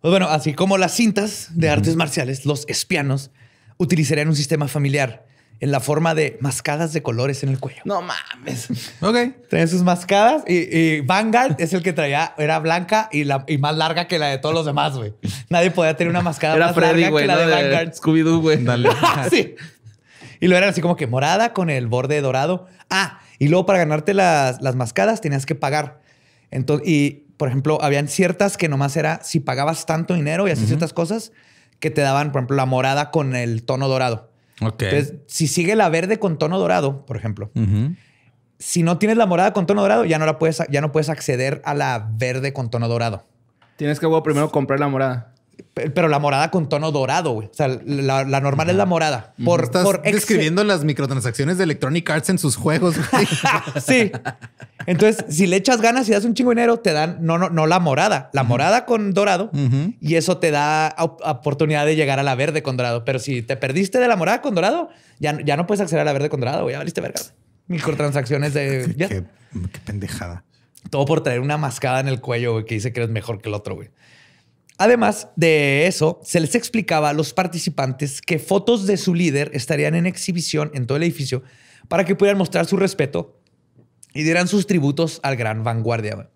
Pues bueno, así como las cintas de artes marciales, los espianos utilizarían un sistema familiar en la forma de mascadas de colores en el cuello. No mames. Ok. Traen sus mascadas y, Vanguard es el que traía, era blanca y, la, más larga que la de todos los demás, güey. Nadie podía tener una mascada más larga que la de Vanguard. Scooby-Doo, güey. Dale. sí. Y lo eran así como que morada con el borde dorado. Ah, y luego para ganarte las, mascadas tenías que pagar. Entonces, y por ejemplo, habían ciertas que nomás era si pagabas tanto dinero y hacías ciertas cosas que te daban, por ejemplo, la morada con el tono dorado. Okay. Entonces, si sigue la verde con tono dorado, por ejemplo, si no tienes la morada con tono dorado, ya no la puedes, ya no puedes acceder a la verde con tono dorado. Tienes que primero comprar la morada. Pero la morada con tono dorado, güey. O sea, la, normal es la morada. Por, Estás describiendo las microtransacciones de Electronic Arts en sus juegos. sí. Entonces, si le echas ganas y das un chingo dinero, te dan no, no, no la morada, la morada con dorado y eso te da oportunidad de llegar a la verde con dorado. Pero si te perdiste de la morada con dorado, ya, ya no puedes acceder a la verde con dorado. Güey. Ya valiste verga. Microtransacciones de. Qué, qué, pendejada. Todo por traer una mascada en el cuello güey, que dice que eres mejor que el otro, güey. Además de eso, se les explicaba a los participantes que fotos de su líder estarían en exhibición en todo el edificio para que pudieran mostrar su respeto y dieran sus tributos al gran vanguardia.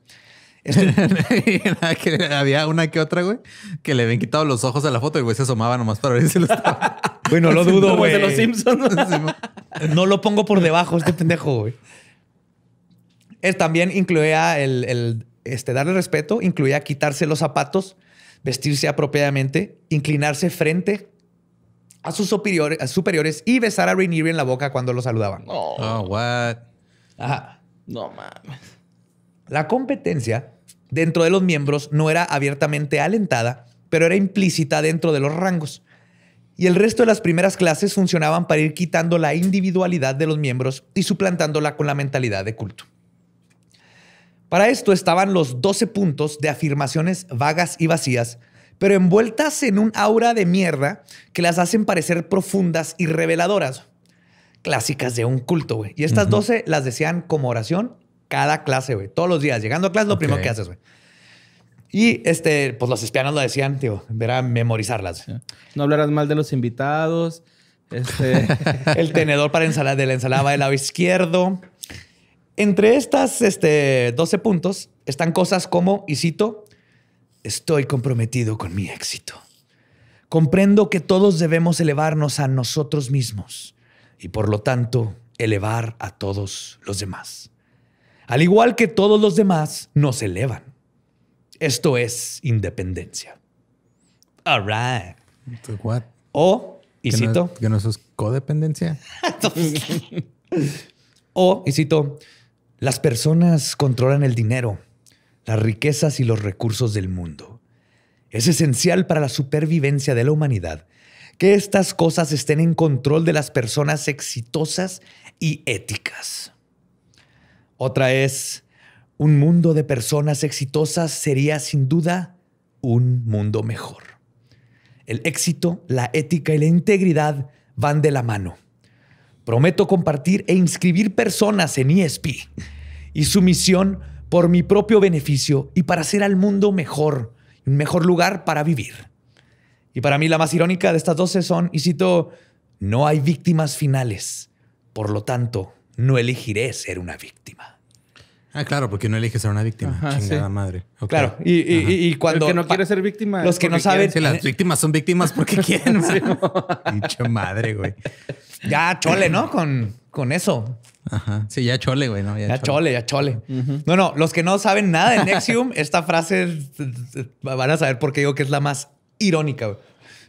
Había una que otra, güey, que le habían quitado los ojos a la foto y güey se asomaba nomás para ver si lo estaba. no lo dudo, güey. los Simpsons. no lo pongo por debajo, este pendejo, güey. También incluía el, este, darle respeto, incluía quitarse los zapatos vestirse apropiadamente, inclinarse frente a sus superiores, y besar a Rainier en la boca cuando lo saludaban. Oh, Ajá. No mames. La competencia dentro de los miembros no era abiertamente alentada, pero era implícita dentro de los rangos. Y el resto de las primeras clases funcionaban para ir quitando la individualidad de los miembros y suplantándola con la mentalidad de culto. Para esto estaban los 12 puntos de afirmaciones vagas y vacías, pero envueltas en un aura de mierda que las hacen parecer profundas y reveladoras. Clásicas de un culto, güey. Y estas 12 las decían como oración cada clase, güey. Todos los días. Llegando a clase, lo primero que haces, güey. Y este, pues los espianos lo decían, tío, era memorizarlas. No hablarás mal de los invitados. Este. el tenedor para ensalada de la ensalada va del lado izquierdo. Entre estas 12 este, puntos están cosas como, y cito, estoy comprometido con mi éxito. Comprendo que todos debemos elevarnos a nosotros mismos y por lo tanto elevar a todos los demás. Al igual que todos los demás nos elevan. Esto es independencia. All right. O, y cito. ¿Que no sos codependencia? o, y cito, las personas controlan el dinero, las riquezas y los recursos del mundo. Es esencial para la supervivencia de la humanidad que estas cosas estén en control de las personas exitosas y éticas. Otra es, un mundo de personas exitosas sería sin duda un mundo mejor. El éxito, la ética y la integridad van de la mano. Prometo compartir e inscribir personas en ESP y su misión por mi propio beneficio y para hacer al mundo mejor, un mejor lugar para vivir. Y para mí la más irónica de estas 12 son, y cito, no hay víctimas finales, por lo tanto, no elegiré ser una víctima. Ah, claro, porque no eliges ser una víctima. Chingada madre. Claro, y, cuando. los que no quiere ser víctima. Los que no saben. las víctimas son víctimas porque quieren. Dicho madre, güey ya chole, ¿no? Con, con eso. Ajá. Sí, ya chole, güey, ¿no? Ya, chole. ya chole. Bueno, los que no saben nada de Nexium, esta frase van a saber por qué digo que es la más irónica, güey.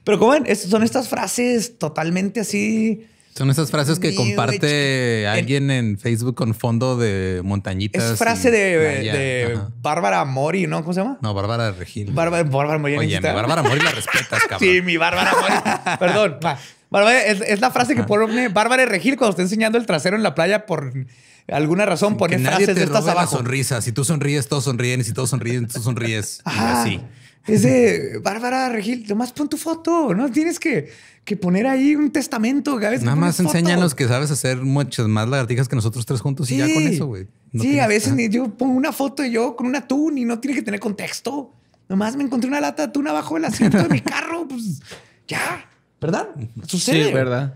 Pero como ven, son estas frases totalmente así. Son estas frases que comparte eh, alguien en Facebook con fondo de montañitas. Es frase de, Bárbara Mori, ¿no? ¿Cómo se llama? No, Bárbara Regil. Bárbara, Bárbara Mori. Oye, mi Bárbara Mori la respetas, cabrón. Sí, mi Bárbara Mori. Perdón. Eh, es, la frase que pone Bárbara Regil cuando está enseñando el trasero en la playa por alguna razón. Pone que frases de estas sonrisa. Si tú sonríes, todos sonríen. Y si todos sonríen, tú sonríes. así. Es de Bárbara Regil, nomás pon tu foto, no tienes que, poner ahí un testamento. A veces Nada más enséñanos que sabes hacer muchas más lagartijas que nosotros tres juntos y ya con eso, güey. sí, a veces yo pongo una foto y yo con una atún y no tiene que tener contexto. Nomás me encontré una lata de atún abajo del asiento de mi carro, pues ya. ¿Verdad? Sí, verdad.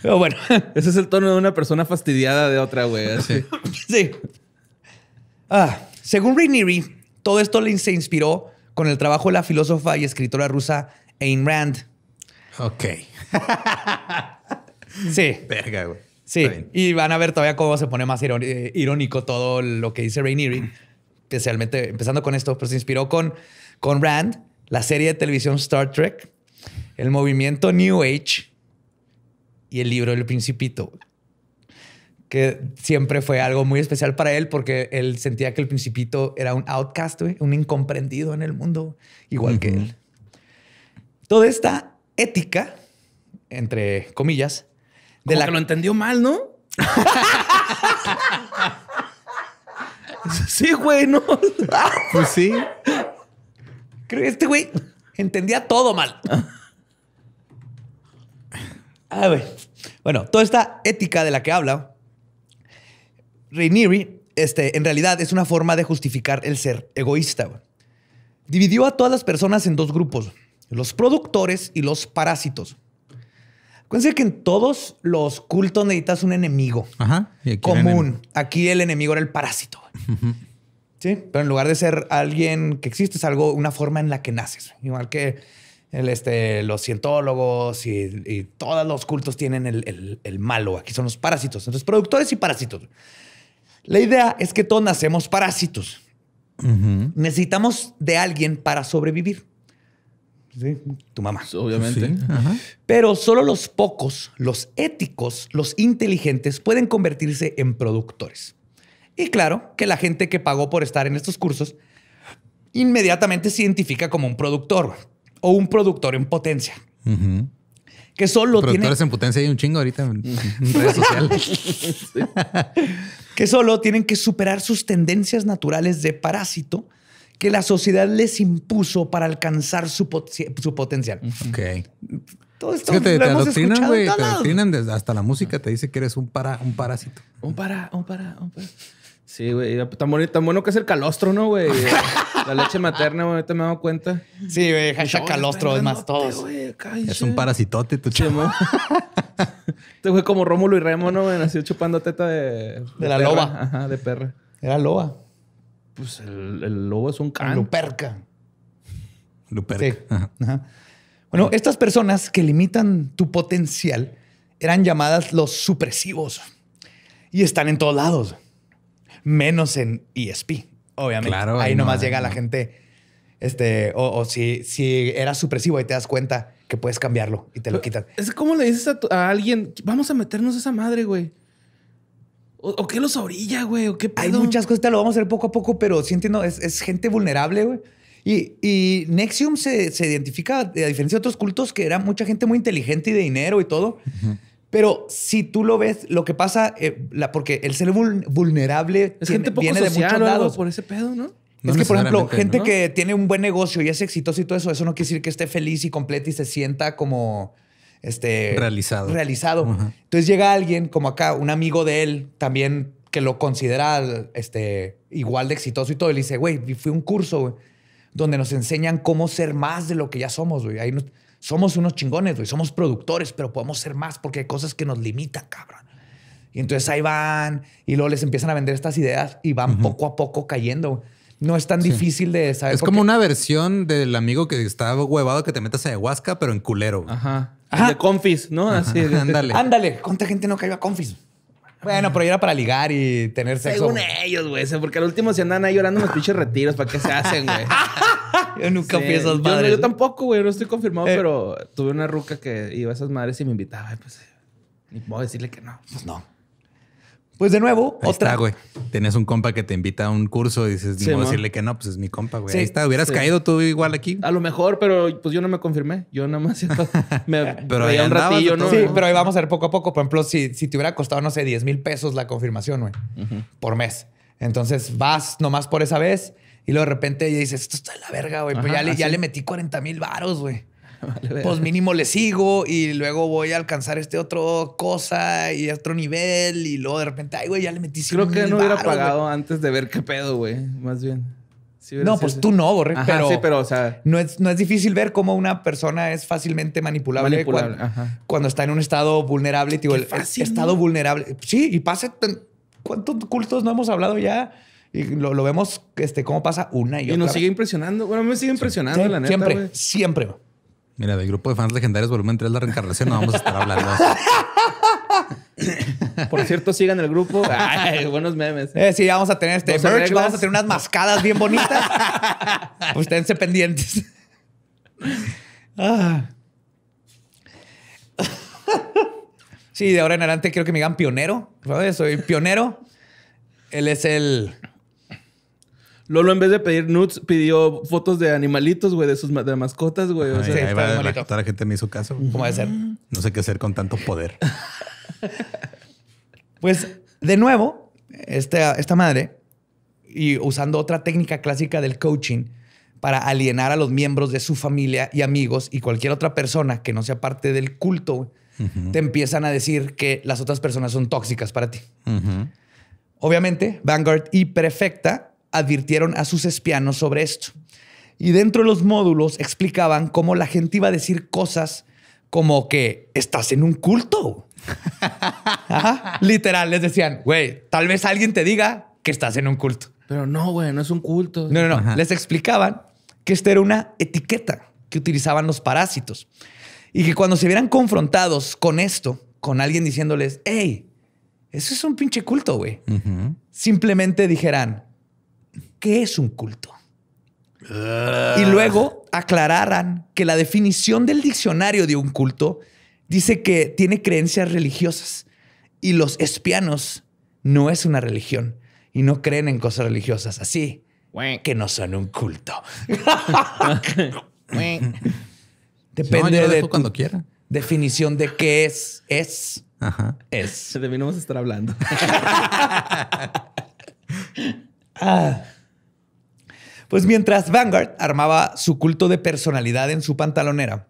Pero oh, bueno. Ese es el tono de una persona fastidiada de otra, güey. sí. Ah, según Rainieri, todo esto se inspiró con el trabajo de la filósofa y escritora rusa Ayn Rand. Ok. sí. Verga, güey. Sí. Y van a ver todavía cómo se pone más eh, irónico todo lo que dice Rainieri, especialmente empezando con esto, pero se inspiró con, con Rand la serie de televisión Star Trek, el movimiento New Age y el libro El Principito, que siempre fue algo muy especial para él porque él sentía que el Principito era un outcast, un incomprendido en el mundo, igual que él. Toda esta ética, entre comillas, de la que lo entendió mal, ¿no? sí, güey, no. pues sí. Creo que este güey entendía todo mal. Bueno, toda esta ética de la que habla Rainieri, este, en realidad es una forma de justificar el ser egoísta. Dividió a todas las personas en dos grupos, los productores y los parásitos. Acuérdense que en todos los cultos necesitas un enemigo común. Aquí el enemigo era el parásito. Sí. Pero en lugar de ser alguien que existe, es algo, una forma en la que naces. Igual que este, los cientólogos y, todos los cultos tienen el, malo. Aquí son los parásitos. Entonces, productores y parásitos. La idea es que todos nacemos parásitos. Necesitamos de alguien para sobrevivir. tu mamá. Pues, obviamente. Pero solo los pocos, los éticos, los inteligentes, pueden convertirse en productores. Y claro que la gente que pagó por estar en estos cursos inmediatamente se identifica como un productor o un productor en potencia. Que solo Productores en potencia hay un chingo ahorita en, redes sociales. que solo tienen que superar sus tendencias naturales de parásito que la sociedad les impuso para alcanzar su, potencial. Ok. Todo esto te, Te hasta la música, te dice que eres un, para, un parásito. Un para, un para, Sí, güey. Tan, bueno, que es el calostro, ¿no, güey? La leche materna, güey. ¿Te me he dado cuenta. Sí, güey. calostro es más todos. es un parasitote, tu chamo. este fue como Rómulo y Remo, ¿no, güey? Nació chupando teta de... De, la loba. Ajá, de perra. Era loba. Pues el, lobo es un can. Luperca. Luperca. Bueno, estas personas que limitan tu potencial eran llamadas los supresivos. Y están en todos lados menos en ESP, obviamente. Claro, ahí nomás llega la gente, este, o, si, si era supresivo y te das cuenta que puedes cambiarlo y te lo quitan. Es como le dices a, alguien, vamos a meternos a esa madre, güey. O, ¿O, qué los orilla, güey? ¿O qué pedo? Hay muchas cosas, te lo vamos a hacer poco a poco, pero sí entiendo, es, gente vulnerable, güey. Y, y, Nexium se, identifica, a diferencia de otros cultos, que era mucha gente muy inteligente y de dinero y todo. Pero si tú lo ves, lo que pasa, eh, porque el ser vulnerable gente viene de muchos lados. por ese pedo, ¿no? es que, por ejemplo, gente que tiene un buen negocio y es exitoso y todo eso, eso no quiere decir que esté feliz y completo y se sienta como este realizado. Realizado. Entonces llega alguien como acá, un amigo de él también que lo considera este, igual de exitoso y todo. Y le dice, güey, fui a un curso donde nos enseñan cómo ser más de lo que ya somos, güey. Ahí nos, somos unos chingones, güey, somos productores, pero podemos ser más porque hay cosas que nos limitan, cabrón. Y entonces ahí van y luego les empiezan a vender estas ideas y van poco a poco cayendo. No es tan difícil de saber. Es como una versión del amigo que está huevado que te metas a ayahuasca, pero en culero. Ajá. De confis, ¿no? Así. Ándale. Ándale. ¿Cuánta gente no cayó a confis? Bueno, pero era para ligar y tener sexo. Según ellos, güey. Porque al último se andan ahí llorando en los pinches retiros. ¿Para qué se hacen, güey? yo nunca fui a esas madres. Yo, tampoco, güey. No estoy confirmado, eh. pero tuve una ruca que iba a esas madres y me invitaba. Pues, ni puedo decirle que no. Pues no. Pues de nuevo, Ahí otra. Está, güey. Tienes un compa que te invita a un curso y dices, decirle que no, pues es mi compa, güey. Ahí está, hubieras caído tú igual aquí. A lo mejor, pero pues yo no me confirmé. Yo nada más me pero ahí un ratillo, Sí, pero ahí vamos a ver poco a poco. Por ejemplo, si, si te hubiera costado, no sé, 10 mil pesos la confirmación, güey, por mes. Entonces vas nomás por esa vez y luego de repente ya dices, esto está en la verga, güey. Pues ya, le, ya le metí 40 mil varos, güey. pues mínimo le sigo y luego voy a alcanzar este otro cosa y otro nivel y luego de repente, ay, güey, ya le metí Creo que no hubiera pagado antes de ver qué pedo, güey, más bien. no, pues tú no, pero, no, es, difícil ver cómo una persona es fácilmente manipulable, cuando, está en un estado vulnerable. Digo, el, estado vulnerable. Sí, y pasa... ¿Cuántos cultos no hemos hablado ya? Y lo, vemos, este, cómo pasa una y, otra. Y nos sigue impresionando. Bueno, me sigue impresionando, la neta. Siempre, siempre. Mira, del grupo de fans legendarios volumen 3, la reencarnación, no vamos a estar hablando. Por cierto, sigan el grupo. buenos memes. Eh, sí, vamos a tener este merch, vamos a tener unas mascadas bien bonitas. tense pendientes. Ah. Sí, de ahora en adelante quiero que me digan pionero. Soy pionero. Él es el Lolo, en vez de pedir nudes, pidió fotos de animalitos, güey, de sus mascotas, güey. O sea, ahí va, toda la gente me hizo caso. ¿Cómo a ser? No sé qué hacer con tanto poder. pues, de nuevo, esta, esta madre, y usando otra técnica clásica del coaching para alienar a los miembros de su familia y amigos y cualquier otra persona que no sea parte del culto, te empiezan a decir que las otras personas son tóxicas para ti. Obviamente, Vanguard y Perfecta advirtieron a sus espianos sobre esto. Y dentro de los módulos explicaban cómo la gente iba a decir cosas como que estás en un culto. Literal, les decían, güey, tal vez alguien te diga que estás en un culto. Pero no, güey, no es un culto. No, no, no. Les explicaban que esta era una etiqueta que utilizaban los parásitos. Y que cuando se vieran confrontados con esto, con alguien diciéndoles, hey, eso es un pinche culto, güey. Simplemente dijeran, qué es un culto. Y luego aclararan que la definición del diccionario de un culto dice que tiene creencias religiosas y los espianos no es una religión y no creen en cosas religiosas. Así que no son un culto. Depende de cuando quiera. definición de qué es. Es. Ajá. Es. Se terminó de estar hablando. ah. Pues mientras Vanguard armaba su culto de personalidad en su pantalonera,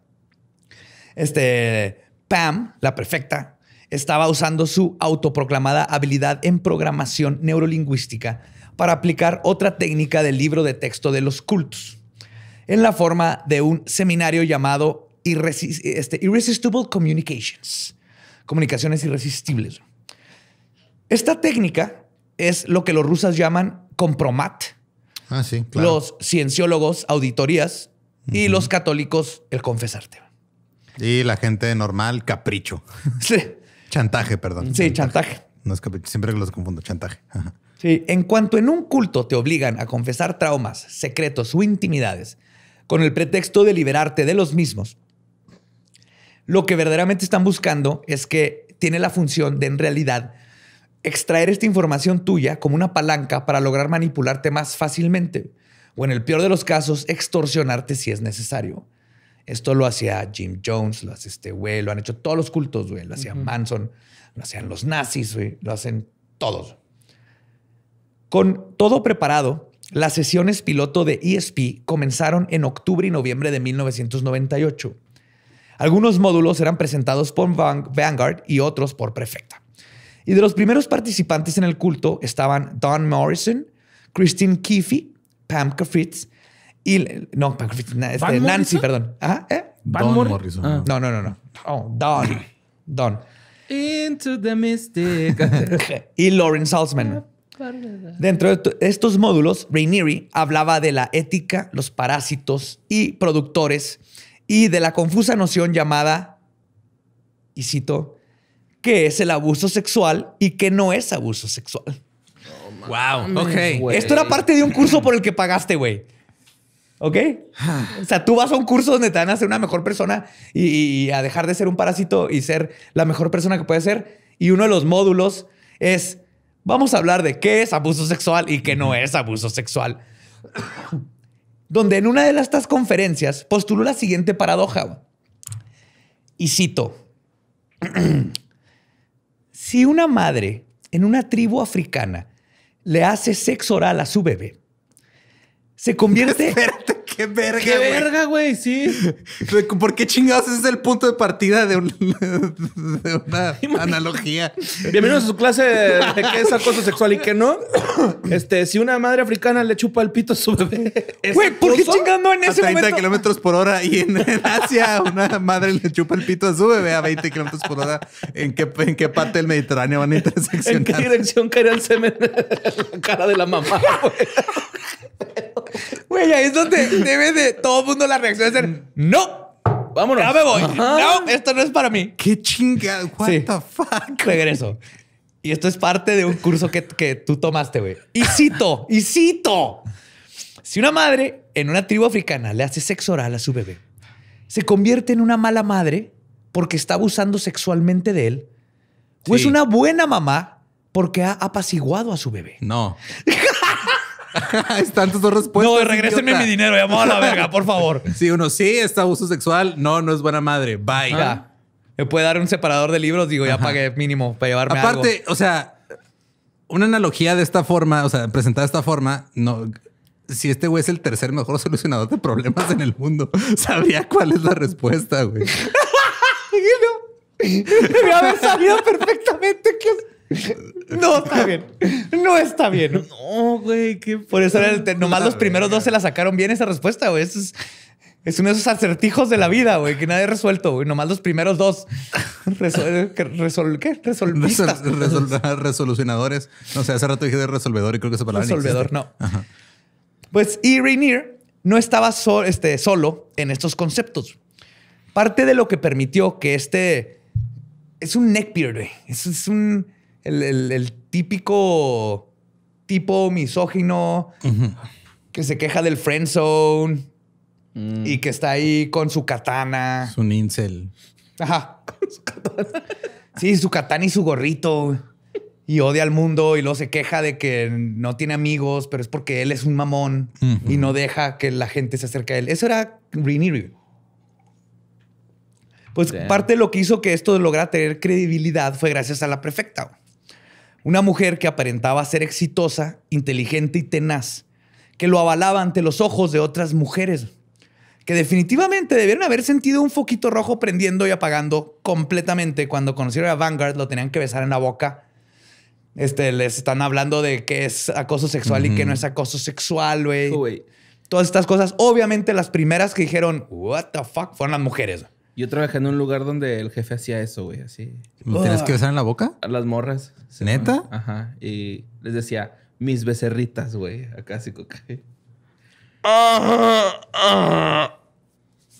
este, Pam, la perfecta, estaba usando su autoproclamada habilidad en programación neurolingüística para aplicar otra técnica del libro de texto de los cultos, en la forma de un seminario llamado este, Irresistible Communications, comunicaciones irresistibles. Esta técnica es lo que los rusas llaman compromat Ah, los cienciólogos, auditorías y los católicos, el confesarte. Y la gente normal, capricho. chantaje, perdón. Sí, chantaje. No es capricho, siempre los confundo, chantaje. Sí, en cuanto en un culto te obligan a confesar traumas, secretos o intimidades con el pretexto de liberarte de los mismos, lo que verdaderamente están buscando es que tiene la función de en realidad extraer esta información tuya como una palanca para lograr manipularte más fácilmente o en el peor de los casos extorsionarte si es necesario. Esto lo hacía Jim Jones, lo hace este güey, lo han hecho todos los cultos, güey, lo hacía Manson, lo hacían los nazis, güey, lo hacen todos. Con todo preparado, las sesiones piloto de ESP comenzaron en octubre y noviembre de 1998. Algunos módulos eran presentados por Vanguard y otros por Prefecta. Y de los primeros participantes en el culto estaban Don Morrison, Christine Keefe, Pam Fritz y no, Pam Fritz, este, Nancy, perdón. ¿eh? Don Morrison. Ah. No, no, no, no. Oh, Don. Don. Into the Mystic. y Lauren Salzman. Ah, Dentro de estos módulos, Rainieri hablaba de la ética, los parásitos y productores y de la confusa noción llamada, y cito, qué es el abuso sexual y qué no es abuso sexual. wow. Ok. Esto era parte de un curso por el que pagaste, güey. ¿Ok? Ah. o sea, tú vas a un curso donde te van a hacer una mejor persona y, a dejar de ser un parásito y ser la mejor persona que puedes ser. Y uno de los módulos es, vamos a hablar de qué es abuso sexual y qué no es abuso sexual. donde en una de estas conferencias postuló la siguiente paradoja. Y cito, si una madre en una tribu africana le hace sexo oral a su bebé, se convierte qué verga. Qué güey? verga, güey, sí. ¿Por qué chingados ese es el punto de partida de, una analogía? Bienvenidos a su clase de, qué es acoso sexual y qué no. Este, si una madre africana le chupa el pito a su bebé. ¿por qué chingando en ese a 30 kilómetros por hora y en, Asia una madre le chupa el pito a su bebé a 20 kilómetros por hora. ¿En qué, en qué parte del Mediterráneo van a interseccionar? ¿En qué dirección caería el semen? la cara de la mamá, Güey, ahí es donde debe de todo mundo la reacción de ser no. Vámonos. Ya me voy. No, esto no es para mí. Qué chingada. What the fuck. Regreso. Y esto es parte de un curso que, tú tomaste, güey. Y cito, y cito. Si una madre en una tribu africana le hace sexo oral a su bebé, se convierte en una mala madre porque está abusando sexualmente de él, o es una buena mamá porque ha apaciguado a su bebé. No. Están tus dos respuestas. No, regrésenme mi dinero, ya a la verga, por favor. Sí, uno, sí, está abuso sexual. No, no es buena madre. Bye. me puede dar un separador de libros, digo, ya pagué mínimo para llevarme Aparte, o sea, una analogía de esta forma, o sea, presentada de esta forma, no, si este güey es el tercer mejor solucionador de problemas en el mundo, ¿sabía cuál es la respuesta, güey. Me Debe haber sabido perfectamente que No está bien. No está bien. No, güey. Qué... Por eso nomás los primeros dos se la sacaron bien esa respuesta, güey. es... uno de esos acertijos de la vida, güey, que nadie ha resuelto, güey. Nomás los primeros dos. Resol resolucionadores. No sé, hace rato dije de resolvedor y creo que esa palabra Resolvedor, no. Pues, y Rainier no estaba este, solo en estos conceptos. Parte de lo que permitió que este... Es un neckbeard, güey. es un el, típico tipo misógino que se queja del friend zone mm. y que está ahí con su katana. Su incel. Ajá, con su katana. Sí, su katana y su gorrito. Y odia al mundo y luego se queja de que no tiene amigos, pero es porque él es un mamón y no deja que la gente se acerque a él. Eso era Rini Pues parte de lo que hizo que esto lograra tener credibilidad fue gracias a la prefecta. Una mujer que aparentaba ser exitosa, inteligente y tenaz, que lo avalaba ante los ojos de otras mujeres, que definitivamente debieron haber sentido un foquito rojo prendiendo y apagando completamente cuando conocieron a Vanguard, lo tenían que besar en la boca. Este, les están hablando de qué es acoso sexual y qué no es acoso sexual, güey. Todas estas cosas. Obviamente, las primeras que dijeron, what the fuck, fueron las mujeres. Yo trabajé en un lugar donde el jefe hacía eso, güey, así. ¿Tenías que ah. besar en la boca? A las morras. ¿Neta? Ajá. Y les decía, mis becerritas, güey, acá sí coca.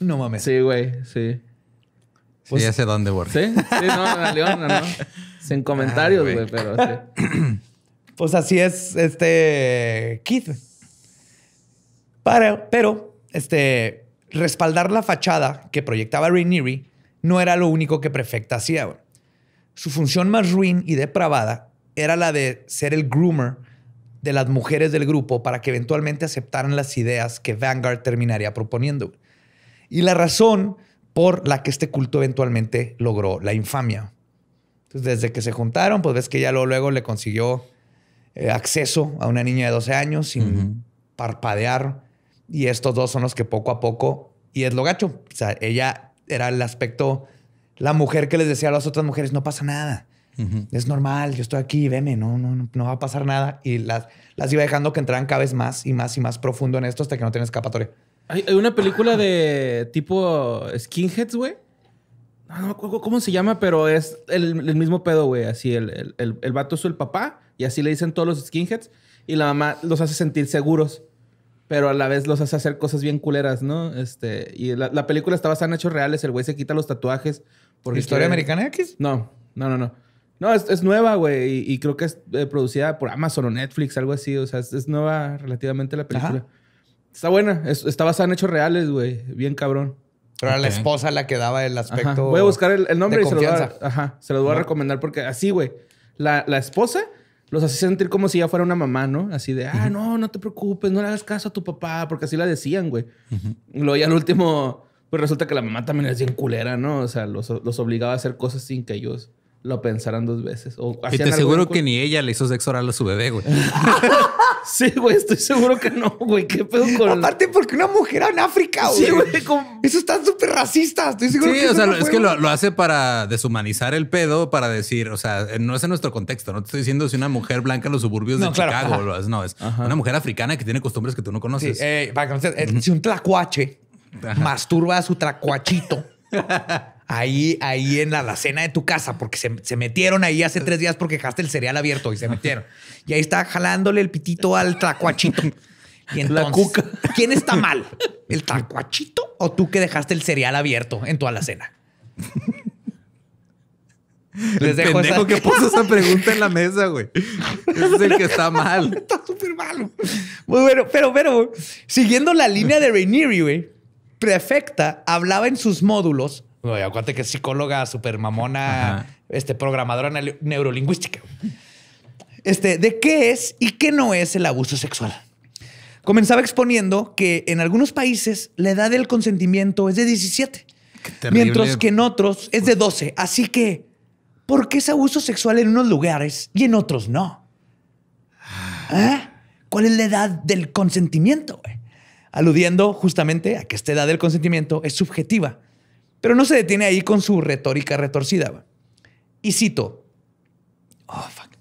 No mames. Sí, güey, sí. Sí, pues ya sé dónde, voy. Sí, sí, no, la Leona, ¿no? Sin comentarios, güey, pero sí. Pues así es, este, Keith. Para, pero, este, Respaldar la fachada que proyectaba Rainieri no era lo único que Prefecta hacía. Su función más ruin y depravada era la de ser el groomer de las mujeres del grupo para que eventualmente aceptaran las ideas que Vanguard terminaría proponiendo. Y la razón por la que este culto eventualmente logró la infamia. Entonces, desde que se juntaron, pues ves que ya luego, le consiguió eh, acceso a una niña de 12 años sin parpadear y estos dos son los que poco a poco, y es lo gacho. O sea, ella era el aspecto, la mujer que les decía a las otras mujeres, no pasa nada. Es normal, yo estoy aquí, veme, no, no, no va a pasar nada. Y las, las iba dejando que entraran cada vez más y más y más profundo en esto hasta que no tienen escapatoria. Hay, una película de tipo Skinheads, güey. No, no cómo se llama, pero es el, mismo pedo, güey. Así, el, el, el vato es el papá y así le dicen todos los skinheads y la mamá los hace sentir seguros pero a la vez los hace hacer cosas bien culeras, ¿no? Este, y la, la película está basada en hechos reales, el güey se quita los tatuajes. Porque ¿Historia americana X? No, no, no, no. No, es, es nueva, güey, y, creo que es eh, producida por Amazon o Netflix, algo así, o sea, es, nueva relativamente la película. Está buena, está basada en hechos reales, güey, bien cabrón. Pero era la esposa la que daba el aspecto. Voy a buscar el, nombre y se lo voy a, ajá, se los voy a recomendar porque así, güey, la, la esposa los hacía sentir como si ya fuera una mamá, ¿no? Así de, ah, no, no te preocupes, no le hagas caso a tu papá, porque así la decían, güey. Lo Luego ya al último, pues resulta que la mamá también es bien culera, ¿no? O sea, los, los obligaba a hacer cosas sin que ellos lo pensarán dos veces. y te seguro que ni ella le hizo sexo oral a su bebé, güey. sí, güey, estoy seguro que no, güey. ¿Qué pedo con...? Aparte porque una mujer en África, güey. Sí, güey. Eso está súper racista. Estoy seguro sí, o sea, es, que lo, hace para deshumanizar el pedo, para decir... O sea, no es en nuestro contexto. No te estoy diciendo si una mujer blanca en los suburbios de Chicago. no, es una mujer africana que tiene costumbres que tú no conoces. Eh, eh, si un tlacuache masturba a su tlacuachito... ahí, ahí en la cena de tu casa, porque se, metieron ahí hace tres días porque dejaste el cereal abierto y se metieron. Y ahí está jalándole el pitito al tacuachito. ¿quién está mal? ¿El tacuachito o tú que dejaste el cereal abierto en toda la Les pendejo que puso esa pregunta en la mesa, güey. Ese es el que está mal. Está súper malo. Muy bueno, pero, pero, siguiendo la línea de Rainieri, güey, Prefecta hablaba en sus módulos acuérdate que es psicóloga, super mamona, este, programadora neurolingüística. Este, ¿de qué es y qué no es el abuso sexual? Comenzaba exponiendo que en algunos países la edad del consentimiento es de 17, mientras que en otros es de 12. Así que, ¿por qué es abuso sexual en unos lugares y en otros no? ¿Ah? ¿Cuál es la edad del consentimiento? Aludiendo justamente a que esta edad del consentimiento es subjetiva pero no se detiene ahí con su retórica retorcida. Y cito. Oh, fuck.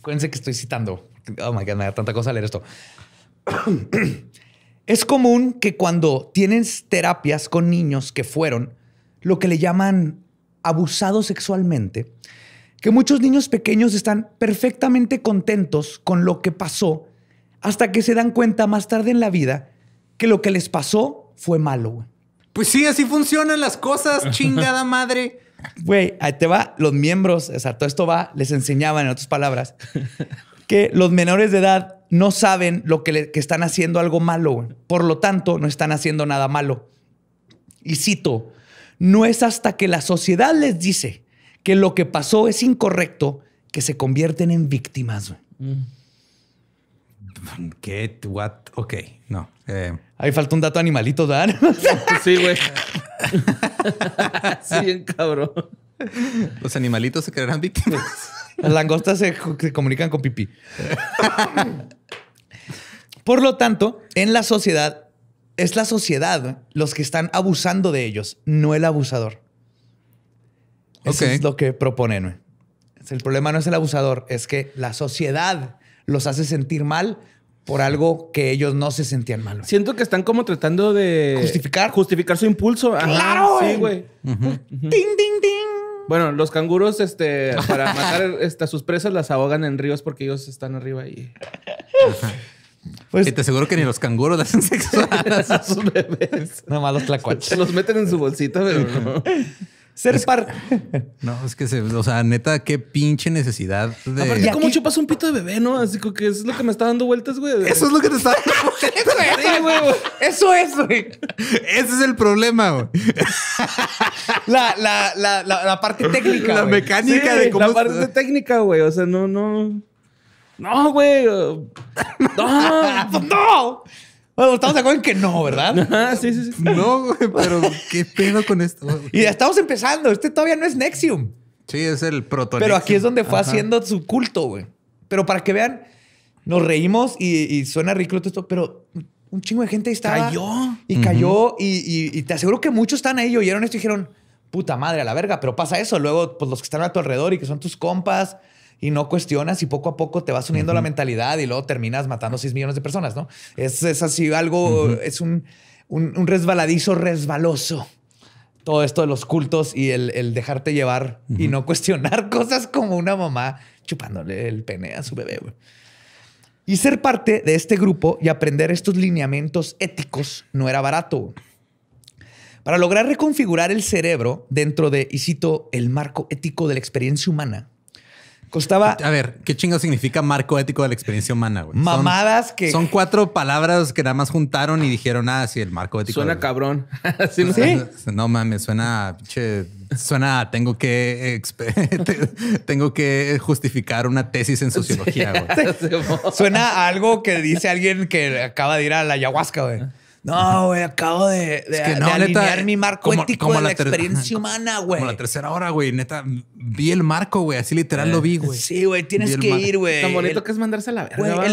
Acuérdense que estoy citando. Oh my God, me da tanta cosa leer esto. es común que cuando tienes terapias con niños que fueron lo que le llaman abusados sexualmente, que muchos niños pequeños están perfectamente contentos con lo que pasó hasta que se dan cuenta más tarde en la vida que lo que les pasó fue malo. Pues sí, así funcionan las cosas, chingada madre. Güey, ahí te va, los miembros, o sea, todo esto va, les enseñaban, en otras palabras, que los menores de edad no saben lo que, están haciendo algo malo, por lo tanto, no están haciendo nada malo. Y cito, no es hasta que la sociedad les dice que lo que pasó es incorrecto que se convierten en víctimas. Mm. ¿Qué? What? Ok, no. Eh. Ahí falta un dato animalito, Dan. Pues sí, güey. sí, cabrón. Los animalitos se quedarán víctimas. Las langostas se, comunican con pipí. Por lo tanto, en la sociedad, es la sociedad los que están abusando de ellos, no el abusador. Eso es lo que propone. El problema no es el abusador, es que la sociedad los hace sentir mal por algo que ellos no se sentían mal. Siento que están como tratando de... Justificar. Justificar su impulso. ¡Claro! sí, güey. Ding ding ding. Bueno, los canguros, este, para matar este, a sus presas, las ahogan en ríos porque ellos están arriba y. Pues, y te aseguro que ni los canguros hacen sexo a sus bebés. Nomás los tlacuaches. Se los meten en su bolsita, pero Ser par. No, es que, se, o sea, neta, qué pinche necesidad de. Aparte, como chupas un pito de bebé, ¿no? Así que eso es lo que me está dando vueltas, güey. Eso es lo que te está dando vueltas. es. güey. Eso es, güey. Ese es el problema, güey. La, la, la, la, parte técnica. La mecánica de cómo. La parte técnica, güey. O sea, no, no. No, güey. No. no estamos de acuerdo en que no, ¿verdad? Ah, sí, sí, sí. No, güey, pero qué pedo con esto. Y ya estamos empezando. Este todavía no es Nexium. Sí, es el proto. Pero aquí es donde fue haciendo su culto, güey. Pero para que vean, nos reímos y, suena ridículo todo esto, pero un chingo de gente estaba. Cayó. Y cayó. y, te aseguro que muchos están ahí, oyeron esto y dijeron, puta madre, a la verga, pero pasa eso. Luego, pues los que están a tu alrededor y que son tus compas y no cuestionas y poco a poco te vas uniendo a la mentalidad y luego terminas matando 6 millones de personas, ¿no? Es, así algo, es un, resbaladizo resbaloso. Todo esto de los cultos y el, dejarte llevar y no cuestionar cosas como una mamá chupándole el pene a su bebé. Y ser parte de este grupo y aprender estos lineamientos éticos no era barato. Para lograr reconfigurar el cerebro dentro de, y cito, el marco ético de la experiencia humana, Costaba. A ver, ¿qué chingo significa marco ético de la experiencia humana, güey? Mamadas que. Son cuatro palabras que nada más juntaron y dijeron, ah, sí, el marco ético. Suena cabrón. ¿Sí? No, mames, suena. Pinche. suena, tengo que. tengo que justificar una tesis en sociología, güey. suena algo que dice alguien que acaba de ir a la ayahuasca, güey. No, güey, acabo de, de, mi marco ético de la, experiencia humana, güey. Como la tercera hora, güey. Neta, vi el marco, güey. Así literal lo vi, eh, güey. Sí, güey. Tienes que ir, güey. Tan bonito que es mandarse a la verga. Güey,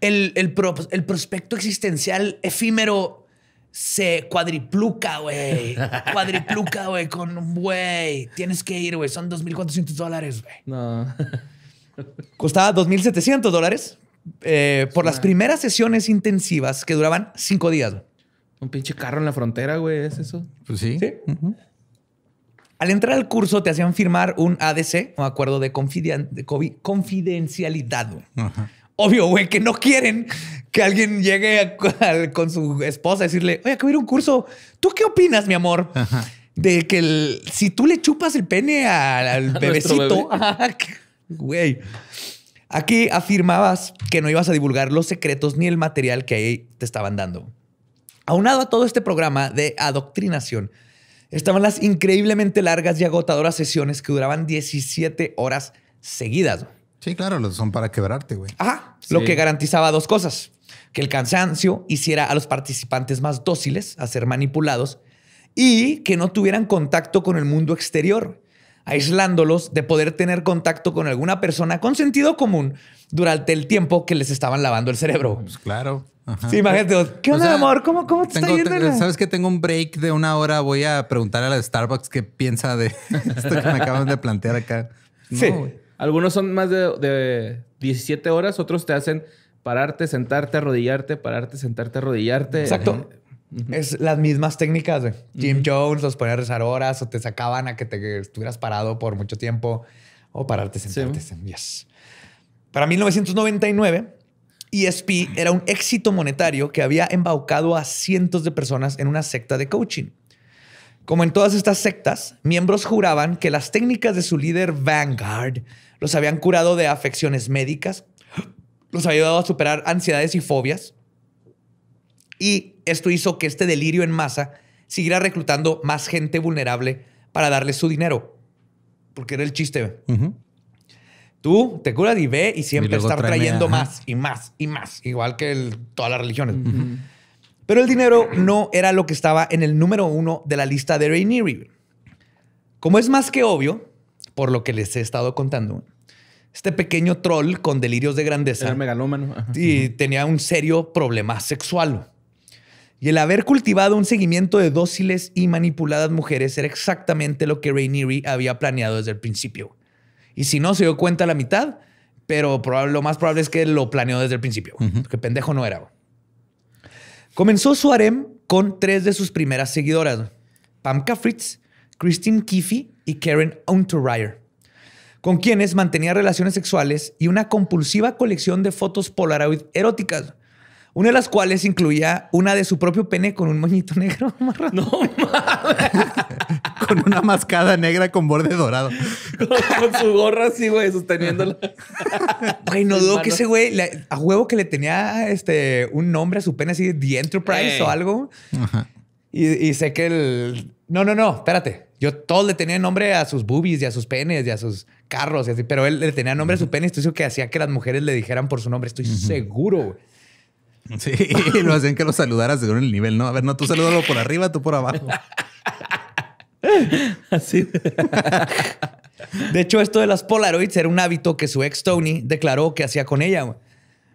el, el, el prospecto existencial efímero se cuadripluca, güey. cuadripluca, güey, con, güey, tienes que ir, güey. Son 2.400 dólares, güey. No. Costaba 2.700 dólares. Eh, por las primeras sesiones intensivas que duraban cinco días. Un pinche carro en la frontera, güey, ¿es eso? Pues sí. Al entrar al curso te hacían firmar un ADC, un acuerdo de, confidencialidad. Obvio, güey, que no quieren que alguien llegue con su esposa a decirle, oye, acabo de ir a un curso. ¿Tú qué opinas, mi amor? De que si tú le chupas el pene al bebecito, güey. Aquí afirmabas que no ibas a divulgar los secretos ni el material que ahí te estaban dando. Aunado a todo este programa de adoctrinación, estaban las increíblemente largas y agotadoras sesiones que duraban 17 horas seguidas. Sí, claro, son para quebrarte, güey. Ajá, lo que garantizaba dos cosas. Que el cansancio hiciera a los participantes más dóciles a ser manipulados y que no tuvieran contacto con el mundo exterior, aislándolos de poder tener contacto con alguna persona con sentido común durante el tiempo que les estaban lavando el cerebro. Pues claro. Sí, imagínate, ¿qué onda, amor? ¿Cómo, te está yendo? Sabes que tengo un break de una hora. Voy a preguntar a la Starbucks qué piensa de esto que me acaban de plantear acá. sí. Algunos son más de, 17 horas, otros te hacen pararte, sentarte, arrodillarte, pararte, sentarte, arrodillarte. Exacto. Es las mismas técnicas, de Jim Jones los ponía a rezar horas o te sacaban a que te estuvieras parado por mucho tiempo o pararte, sentarte. Para 1999, ESP era un éxito monetario que había embaucado a cientos de personas en una secta de coaching. Como en todas estas sectas, miembros juraban que las técnicas de su líder Vanguard los habían curado de afecciones médicas, los habían ayudado a superar ansiedades y fobias, y esto hizo que este delirio en masa siguiera reclutando más gente vulnerable para darle su dinero. Porque era el chiste. Tú te curas y ve y siempre está trayendo más y más y más, igual que todas las religiones. Pero el dinero no era lo que estaba en el número uno de la lista de Rainieri. Como es más que obvio, por lo que les he estado contando, este pequeño troll con delirios de grandeza. Era megalómano. Y tenía un serio problema sexual. Y el haber cultivado un seguimiento de dóciles y manipuladas mujeres era exactamente lo que Rainieri había planeado desde el principio. Y si no se dio cuenta la mitad, pero lo más probable es que lo planeó desde el principio, que pendejo no era. Comenzó su harem con tres de sus primeras seguidoras, Pamka Fritz, Christine Kiffy y Karen Unterreier, con quienes mantenía relaciones sexuales y una compulsiva colección de fotos Polaroid eróticas, una de las cuales incluía una de su propio pene con un moñito negro. amarrado. No mames. con una mascada negra con borde dorado. con, su gorra así, güey, sosteniéndola. Güey, no dudo que ese güey a huevo que le tenía este un nombre a su pene así, The Enterprise eh. o algo. Y, sé que el. No, no, no, espérate. Yo todo le tenía nombre a sus boobies y a sus penes y a sus carros y así, pero él le tenía nombre a su pene. y Esto es lo que hacía que las mujeres le dijeran por su nombre. Estoy seguro, güey. seguro. Sí, lo hacían que lo saludaras según el nivel, ¿no? A ver, no, tú saludalo por arriba, tú por abajo. Así. De hecho, esto de las Polaroids era un hábito que su ex Tony declaró que hacía con ella,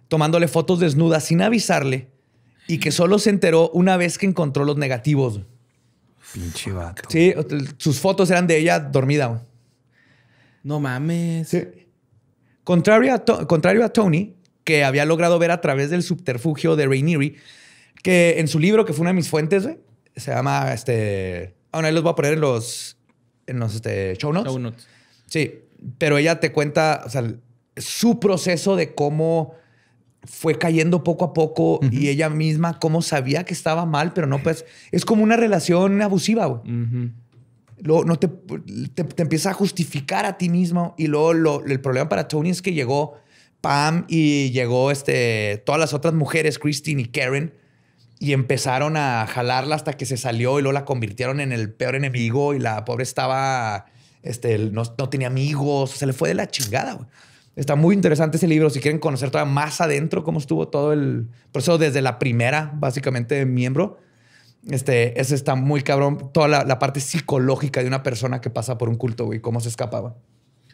tomándole fotos desnudas sin avisarle y que solo se enteró una vez que encontró los negativos. Pinche vato. Sí, sus fotos eran de ella dormida. No mames. Sí. Contrario, contrario a Tony, que había logrado ver a través del subterfugio de Rainieri, que en su libro, que fue una de mis fuentes, se llama este. ahora ahí los voy a poner en los, en los este, show, notes. show notes. Sí, pero ella te cuenta su proceso de cómo fue cayendo poco a poco y ella misma cómo sabía que estaba mal, pero no, pues es como una relación abusiva, Luego, no te, te, empieza a justificar a ti mismo. Y luego el problema para Tony es que llegó Pam y llegó este, todas las otras mujeres, Christine y Karen, y empezaron a jalarla hasta que se salió y luego la convirtieron en el peor enemigo y la pobre estaba, este, no, tenía amigos, se le fue de la chingada. Está muy interesante ese libro. Si quieren conocer todavía más adentro cómo estuvo todo el proceso desde la primera, básicamente, miembro. Este, ese está muy cabrón. Toda la, parte psicológica de una persona que pasa por un culto, y cómo se escapaba.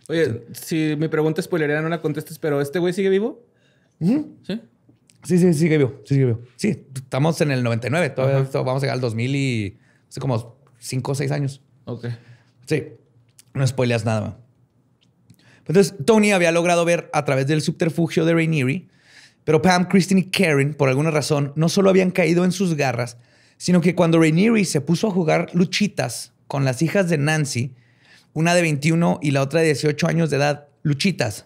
Oye, si mi pregunta es spoilerera no la contestes, pero ¿este güey sigue vivo? Sí. Sí, sí, sigue vivo, sí, Sí, estamos en el 99, todavía vamos a llegar al 2000 y hace como 5 o 6 años. Ok. Sí, no spoileas nada. Entonces, Tony había logrado ver a través del subterfugio de Rainieri, pero Pam, Kristen y Karen, por alguna razón, no solo habían caído en sus garras, sino que cuando Rainieri se puso a jugar luchitas con las hijas de Nancy, una de 21 y la otra de 18 años de edad, luchitas.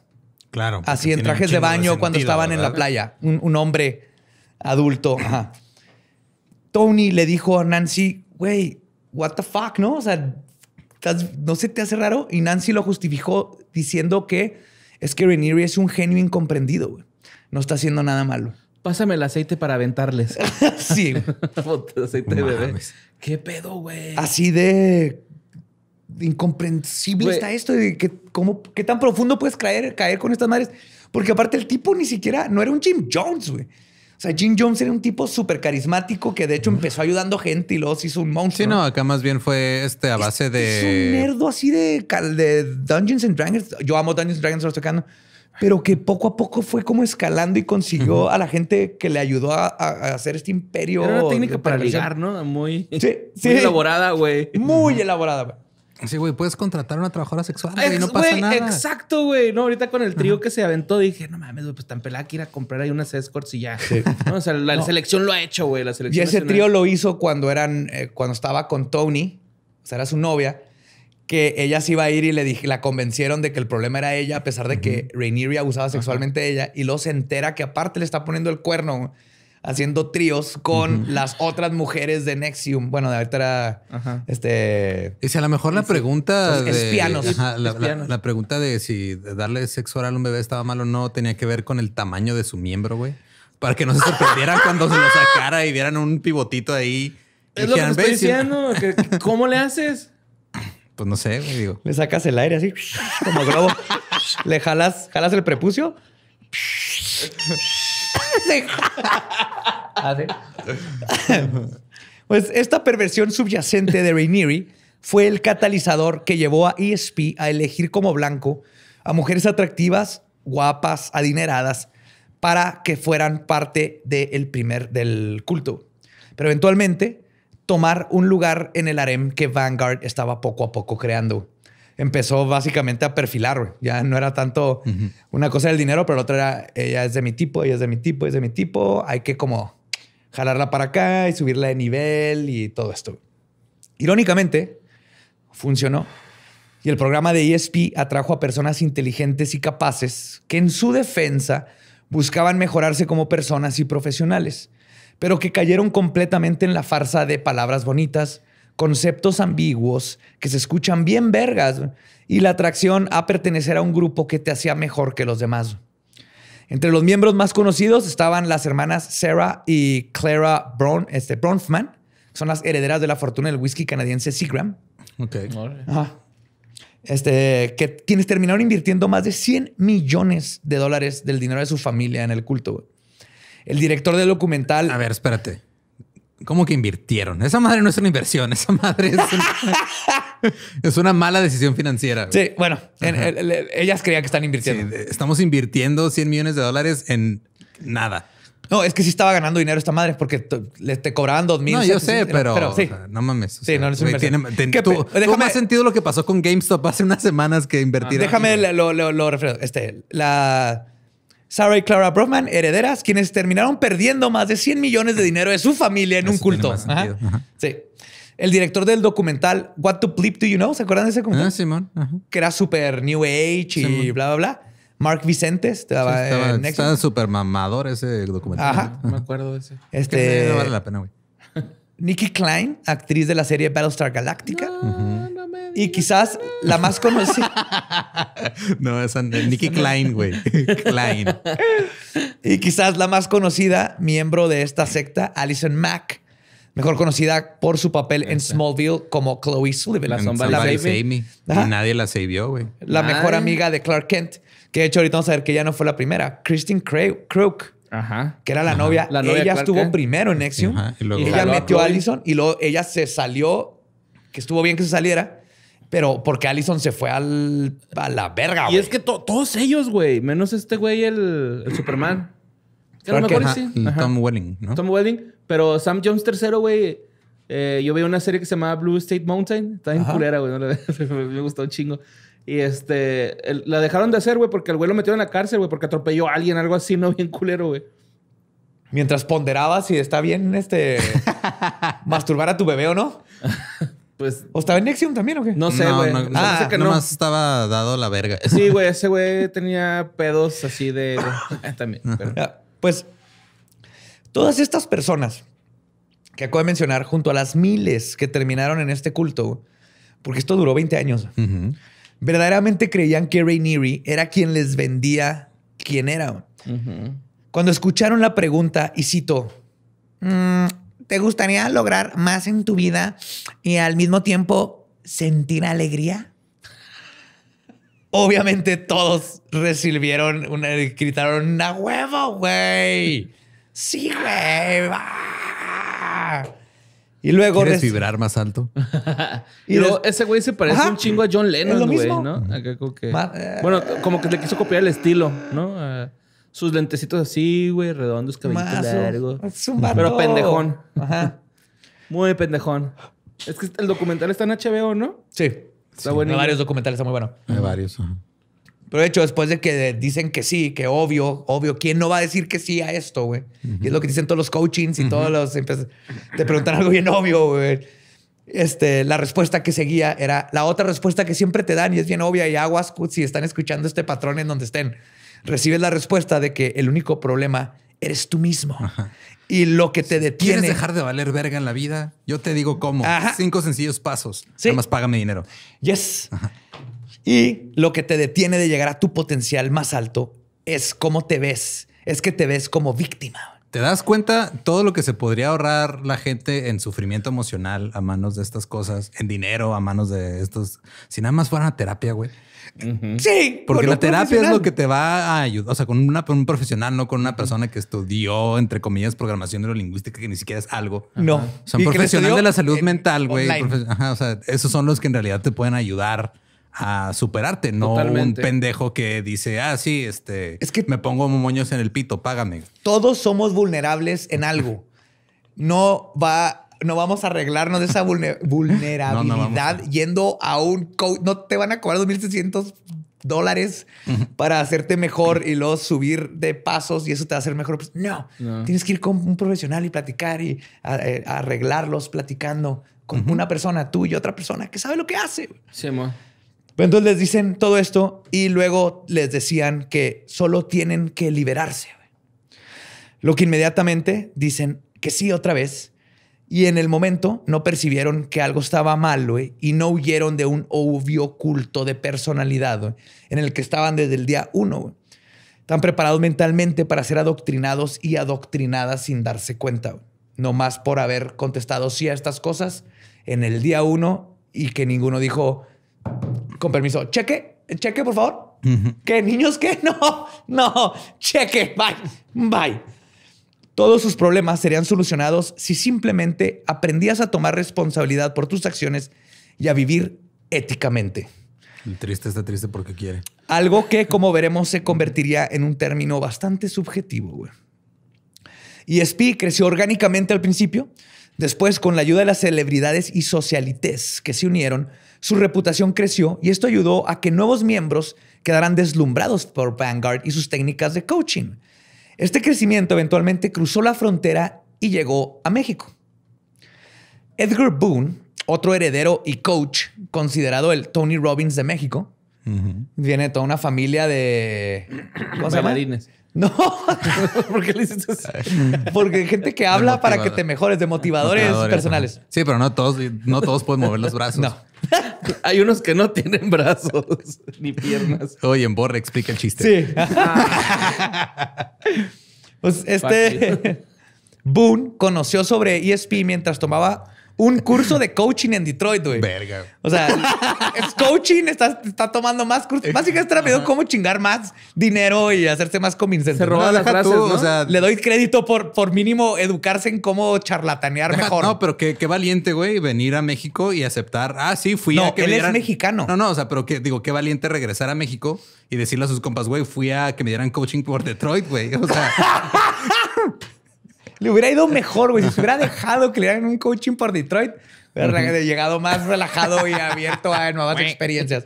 Claro. Así en trajes de baño cuando estaban en la playa. Un, hombre adulto. Tony le dijo a Nancy, güey, what the fuck, ¿no? O sea, ¿no se te hace raro? Y Nancy lo justificó diciendo que es que Renieri es un genio incomprendido, güey. No está haciendo nada malo. Pásame el aceite para aventarles. sí. aceite de bebé. ¿Qué pedo, güey? Así de incomprensible está esto de que cómo, qué tan profundo puedes caer, caer con estas madres. Porque aparte el tipo ni siquiera, no era un Jim Jones, güey. O sea, Jim Jones era un tipo súper carismático que de hecho empezó ayudando gente y luego se hizo un monstruo. Sí, no, acá más bien fue este a base de. Es un nerdo así de, de Dungeons and Dragons. Yo amo Dungeons and Dragons, estoy tocando. Pero que poco a poco fue como escalando y consiguió a la gente que le ayudó a, hacer este imperio. Era una técnica para ligar, ¿no? Muy, elaborada, güey. Muy elaborada, güey. Sí, güey, puedes contratar a una trabajadora sexual y no pasa nada. Exacto, güey. No, ahorita con el trío que se aventó dije, no mames, güey, pues tan pelada que ir a comprar ahí unas escorts y ya. o sea, la selección lo ha hecho, güey. La selección. Y ese trío lo hizo cuando eran, eh, cuando estaba con Tony, o sea, era su novia, que ella se iba a ir y le dije, la convencieron de que el problema era ella, a pesar de que Rainieri abusaba sexualmente de ella, y luego se entera que aparte le está poniendo el cuerno haciendo tríos con las otras mujeres de Nexium. Bueno, de ahorita era este. si a lo mejor la pregunta. de, espianos. la, pregunta de si darle sexo oral a un bebé estaba mal o no tenía que ver con el tamaño de su miembro, güey. Para que no se sorprendiera cuando se lo sacara y vieran un pivotito ahí. Es lo que ¿Cómo le haces? Pues no sé, güey, Le sacas el aire así, como globo. le jalas, jalas el prepucio. Ah, pues esta perversión subyacente de Rainieri fue el catalizador que llevó a ESP a elegir como blanco a mujeres atractivas, guapas, adineradas, para que fueran parte del primer del culto. Pero eventualmente tomar un lugar en el harem que Vanguard estaba poco a poco creando empezó básicamente a perfilar, Ya no era tanto una cosa del dinero, pero la otra era, ella es de mi tipo, ella es de mi tipo, es de mi tipo, hay que como jalarla para acá y subirla de nivel y todo esto. Irónicamente, funcionó. Y el programa de ESP atrajo a personas inteligentes y capaces que en su defensa buscaban mejorarse como personas y profesionales, pero que cayeron completamente en la farsa de palabras bonitas, conceptos ambiguos que se escuchan bien vergas y la atracción a pertenecer a un grupo que te hacía mejor que los demás. Entre los miembros más conocidos estaban las hermanas Sarah y Clara Brown este, Bronfman, son las herederas de la fortuna del whisky canadiense Seagram. Ok. Este, que quienes terminaron invirtiendo más de 100 millones de dólares del dinero de su familia en el culto. El director del documental. A ver, espérate. ¿Cómo que invirtieron? Esa madre no es una inversión, esa madre es una, mala decisión financiera. Sí, bueno, ellas creían que están invirtiendo. estamos invirtiendo 100 millones de dólares en nada. No, es que sí estaba ganando dinero esta madre porque le te cobraban dos No, yo sé, eh, pero, no mames. sí, no, tú, sentido lo que pasó con GameStop hace unas semanas que invirtieron. Ah, déjame lo, lo, Este, la Sarah y Clara Brockman, herederas, quienes terminaron perdiendo más de 100 millones de dinero de su familia en un culto. Sí. El director del documental What to Bleep Do You Know, ¿se acuerdan de ese documental? Ah, Simón. Que era súper New Age y bla, bla, bla. Mark Vicente estaba, sí, estaba, súper mamador ese documental. Ajá. No me acuerdo de ese. Este, no vale la pena, güey. Nikki Klein, actriz de la serie Battlestar Galactica y quizás la más conocida. no, esa Nicky Klein, güey. Klein. y quizás la más conocida miembro de esta secta, Allison Mack, mejor conocida por su papel en Smallville como Chloe Sullivan. La y nadie la sabió, güey. La mejor amiga de Clark Kent, que de hecho ahorita vamos a ver que ya no fue la primera, Kristen Crook. Ajá. Que era la novia. La novia ella estuvo primero en Nexium. ella metió a Allison y luego ella se salió, que estuvo bien que se saliera, pero porque Allison se fue al, a la verga, güey. Y es que todos ellos, güey. Menos este güey, el, Superman. Tom Welling, ¿no? Tom Welling. Pero Sam Jones tercero, güey. Eh, yo veía una serie que se llamaba Blue State Mountain. Está en culera, güey. me gustó un chingo. Y este, la dejaron de hacer, güey, porque el güey lo metieron en la cárcel, güey, porque atropelló a alguien, algo así, no bien culero, güey. Mientras ponderabas si está bien este masturbar a tu bebé o no pues. ¿O estaba en Nexium también o qué? No sé, güey. No, más estaba dado la verga. Sí, güey, ese güey tenía pedos así de. Eh, también. Pues, todas estas personas que acabo de mencionar, junto a las miles que terminaron en este culto, porque esto duró 20 años, verdaderamente creían que Ray Neary era quien les vendía quién era. Cuando escucharon la pregunta, y cito, mm, ¿Te gustaría lograr más en tu vida y al mismo tiempo sentir alegría? Obviamente todos recibieron, una, gritaron, ¡una huevo, güey! ¡Sí, güey! Y luego. ¿Quieres vibrar más alto? y ese güey se parece un chingo a John Lennon, güey, ¿no? Eh. bueno, como que le quiso copiar el estilo, ¿no? sus lentecitos así, güey, redondos, cabellitos largos. Pero pendejón. Ajá. Muy pendejón. Es que el documental está en HBO, ¿no? Sí. Está bueno. Hay varios documentales, está muy bueno. Hay varios. Pero de hecho, después de que dicen que sí, que obvio, obvio, ¿quién no va a decir que sí a esto, güey? Y es lo que dicen todos los coachings y todos los... Te preguntan algo bien obvio, güey. Este, la respuesta que seguía era la otra respuesta que siempre te dan y es bien obvia y aguas si están escuchando este patrón en donde estén recibes la respuesta de que el único problema eres tú mismo. Y lo que te detiene. ¿Quieres dejar de valer verga en la vida? Yo te digo cómo. Cinco sencillos pasos. Nada más págame dinero. Yes. Y lo que te detiene de llegar a tu potencial más alto es cómo te ves. Es que te ves como víctima. ¿Te das cuenta todo lo que se podría ahorrar la gente en sufrimiento emocional a manos de estas cosas, en dinero a manos de estos? Si nada más fuera una terapia, güey. Sí. Porque la terapia es lo que te va a ayudar. O sea, con, una, un profesional, no con una persona que estudió, entre comillas, programación neurolingüística, que ni siquiera es algo. No. Son de la salud mental, güey. O sea, esos son los que en realidad te pueden ayudar a superarte, no Totalmente. un pendejo que dice, ah, sí, este, es que me pongo moños en el pito, págame. Todos somos vulnerables en algo. No va no vamos a arreglarnos de esa vulnerabilidad yendo a un coach. No te van a cobrar 2.600 dólares para hacerte mejor y luego subir de pasos y eso te va a hacer mejor. Pues, no, tienes que ir con un profesional y platicar y eh, arreglarlos platicando con una persona, tú y otra persona que sabe lo que hace. Sí, Entonces les dicen todo esto y luego les decían que solo tienen que liberarse. Lo que inmediatamente dicen que sí otra vez y en el momento no percibieron que algo estaba mal, y no huyeron de un obvio culto de personalidad, en el que estaban desde el día uno. tan preparados mentalmente para ser adoctrinados y adoctrinadas sin darse cuenta, no más por haber contestado sí a estas cosas en el día uno y que ninguno dijo, con permiso, cheque, cheque, por favor. ¿Qué niños? ¿Qué? No, no, cheque, bye, bye. Todos sus problemas serían solucionados si simplemente aprendías a tomar responsabilidad por tus acciones y a vivir éticamente. triste está triste porque quiere. Algo que, como veremos, se convertiría en un término bastante subjetivo, güey. Spi creció orgánicamente al principio. Después, con la ayuda de las celebridades y socialites que se unieron, su reputación creció y esto ayudó a que nuevos miembros quedaran deslumbrados por Vanguard y sus técnicas de coaching. Este crecimiento eventualmente cruzó la frontera y llegó a México. Edgar Boone, otro heredero y coach, considerado el Tony Robbins de México, viene de toda una familia de ¿cómo no, Porque gente que habla para que te mejores, de motivadores, personales. Sí, pero no todos, no todos pueden mover los brazos. hay unos que no tienen brazos ni piernas. Oye, en Borre explica el chiste. Sí. pues este Boone conoció sobre ESP mientras tomaba un curso de coaching en Detroit, güey. Verga. O sea, es coaching, está, tomando más cursos. Eh, Básicamente está cómo chingar más dinero y hacerse más convincente. Se roba las o sea, Le doy crédito por, por mínimo educarse en cómo charlatanear mejor. No, pero qué, valiente, güey, venir a México y aceptar. Ah, sí, fui a que él es mexicano. No, no, o sea, pero que, digo, qué valiente regresar a México y decirle a sus compas, güey, fui a que me dieran coaching por Detroit, güey. O sea... Le hubiera ido mejor, güey. Si se hubiera dejado que le dieran un coaching por Detroit, hubiera llegado más relajado y abierto a nuevas experiencias.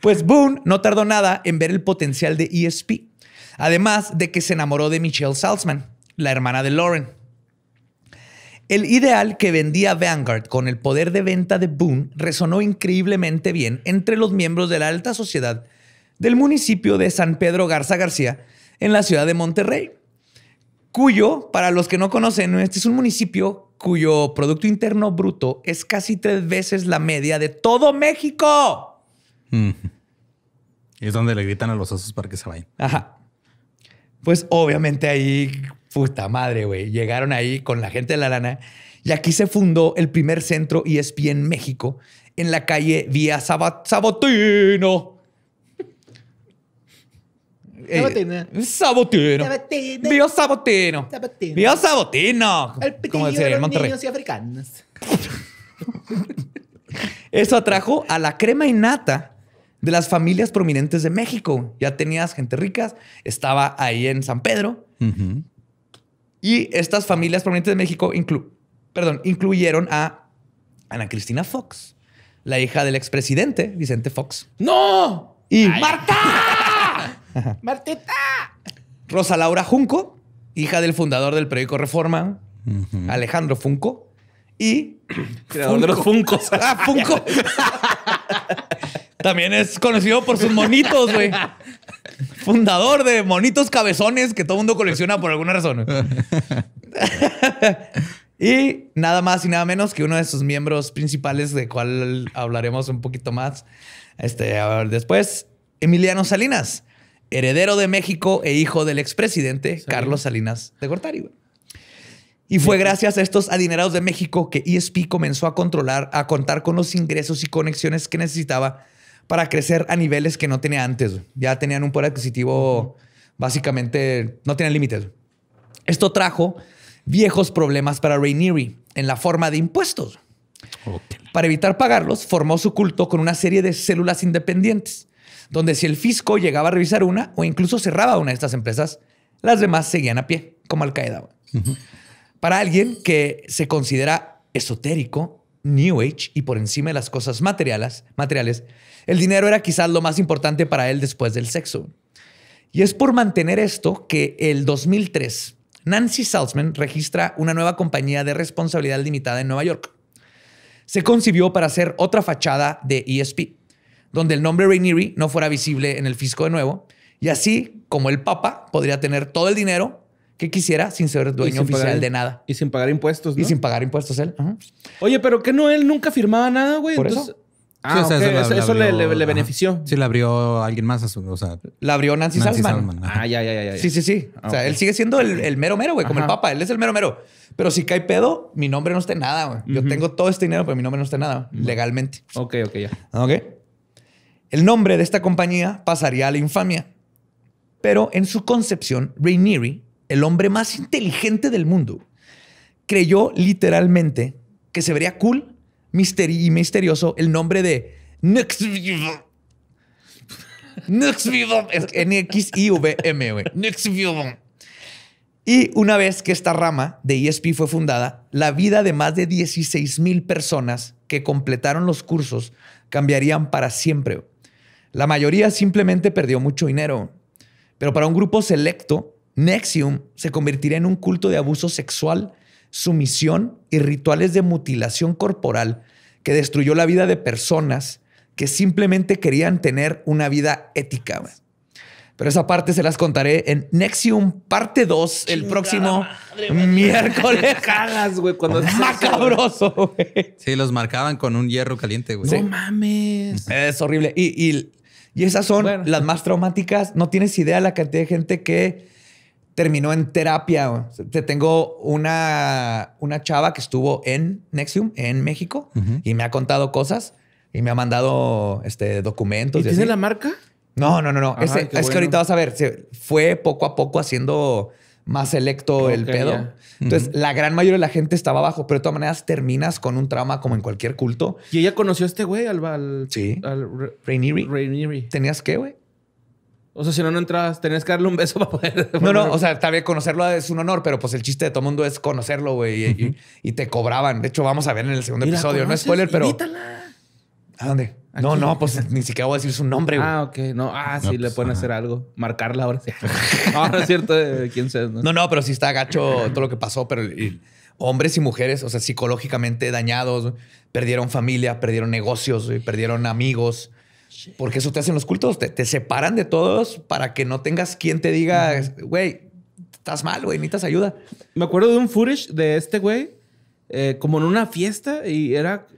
Pues Boone no tardó nada en ver el potencial de ESP. Además de que se enamoró de Michelle Salzman, la hermana de Lauren. El ideal que vendía Vanguard con el poder de venta de Boone resonó increíblemente bien entre los miembros de la alta sociedad del municipio de San Pedro Garza García en la ciudad de Monterrey. Cuyo, para los que no conocen, este es un municipio cuyo Producto Interno Bruto es casi tres veces la media de todo México. Y mm. Es donde le gritan a los osos para que se vayan. Ajá. Pues obviamente ahí, puta madre, güey. Llegaron ahí con la gente de la lana y aquí se fundó el primer centro ESP en México en la calle Vía Sabotino eh, Sabotino. Sabotino. Vio Sabotino. Sabotino. Vio Sabotino. El Como de Niños africanos. Eso atrajo a la crema innata de las familias prominentes de México. Ya tenías gente rica, estaba ahí en San Pedro. Y estas familias prominentes de México perdón, incluyeron a Ana Cristina Fox, la hija del expresidente Vicente Fox. ¡No! Y Marta. Martita. Rosa Laura Junco, hija del fundador del periódico Reforma, Alejandro Funco, y creador de ah, También es conocido por sus monitos, güey. Fundador de monitos cabezones que todo mundo colecciona por alguna razón. y nada más y nada menos que uno de sus miembros principales, de cual hablaremos un poquito más este, a ver, después, Emiliano Salinas, heredero de México e hijo del expresidente Carlos Salinas de Gortari. Y fue gracias a estos adinerados de México que ESP comenzó a controlar, a contar con los ingresos y conexiones que necesitaba para crecer a niveles que no tenía antes. Ya tenían un poder adquisitivo, básicamente, no tenían límites. Esto trajo viejos problemas para Rainieri en la forma de impuestos. Para evitar pagarlos, formó su culto con una serie de células independientes donde si el fisco llegaba a revisar una o incluso cerraba una de estas empresas, las demás seguían a pie, como Al Qaeda. Para alguien que se considera esotérico, New Age y por encima de las cosas materiales, materiales, el dinero era quizás lo más importante para él después del sexo. Y es por mantener esto que el 2003 Nancy Salzman registra una nueva compañía de responsabilidad limitada en Nueva York. Se concibió para hacer otra fachada de ESP donde el nombre Rainieri no fuera visible en el fisco de nuevo, y así como el Papa podría tener todo el dinero que quisiera sin ser dueño oficial de nada. Y sin pagar impuestos, Y sin pagar impuestos él. Oye, pero que no, él nunca firmaba nada, güey. ¿Por Entonces... eso? Ah, eso, le, benefició. Sí, le abrió alguien más a su. O sea, la abrió Nancy, Ah, ya, ya, ya, Sí, sí, sí. o sea, él sigue siendo el, mero mero, güey, como el papa. Él es el mero mero. Pero si cae pedo, mi nombre no está nada, güey. Yo tengo todo este dinero, pero mi nombre no está nada, legalmente. Ok, ok, ya. Ok. El nombre de esta compañía pasaría a la infamia. Pero en su concepción, Rainieri, el hombre más inteligente del mundo, creyó literalmente que se vería cool y misterioso el nombre de Next. N-X-I-V-M, Y una vez que esta rama de ESP fue fundada, la vida de más de 16 mil personas que completaron los cursos cambiarían para siempre. La mayoría simplemente perdió mucho dinero. Pero para un grupo selecto, Nexium se convertiría en un culto de abuso sexual, sumisión y rituales de mutilación corporal que destruyó la vida de personas que simplemente querían tener una vida ética. Pero esa parte se las contaré en Nexium parte 2 el próximo miércoles. cagas, güey, cuando es güey. Sí, los marcaban con un hierro caliente, güey. No mames. Es horrible. y y esas son las más traumáticas. No tienes idea la cantidad de gente que terminó en terapia. Te tengo una, una chava que estuvo en Nexium, en México, y me ha contado cosas y me ha mandado este, documentos. ¿Y, y la marca? No, no, no, no. es, que ahorita vas a ver, se fue poco a poco haciendo más electo el pedo. Entonces, la gran mayoría de la gente estaba abajo, pero de todas maneras terminas con un trauma como en cualquier culto. Y ella conoció a este güey, al, al, Sí. Al Rainieri. ¿Tenías que, güey? O sea, si no, no entrabas, tenías que darle un beso para poder. No, no, o sea, tal conocerlo es un honor, pero pues el chiste de todo mundo es conocerlo, güey, y, te cobraban. De hecho, vamos a ver en el segundo episodio, No es spoiler, pero. ¿A dónde? No, no, pues ni siquiera voy a decir su nombre, Ah, ok. No, ah, sí, le pues, pueden hacer algo. Marcarla ahora sí. Ah, no, es cierto de eh, quién sabe. ¿no? no, no, pero sí está gacho todo lo que pasó, pero hombres y mujeres, o sea, psicológicamente dañados, perdieron familia, perdieron negocios, perdieron amigos. Porque eso te hacen los cultos, te, separan de todos para que no tengas quien te diga, güey, estás mal, güey, necesitas ayuda. Me acuerdo de un furish de este güey eh, como en una fiesta y era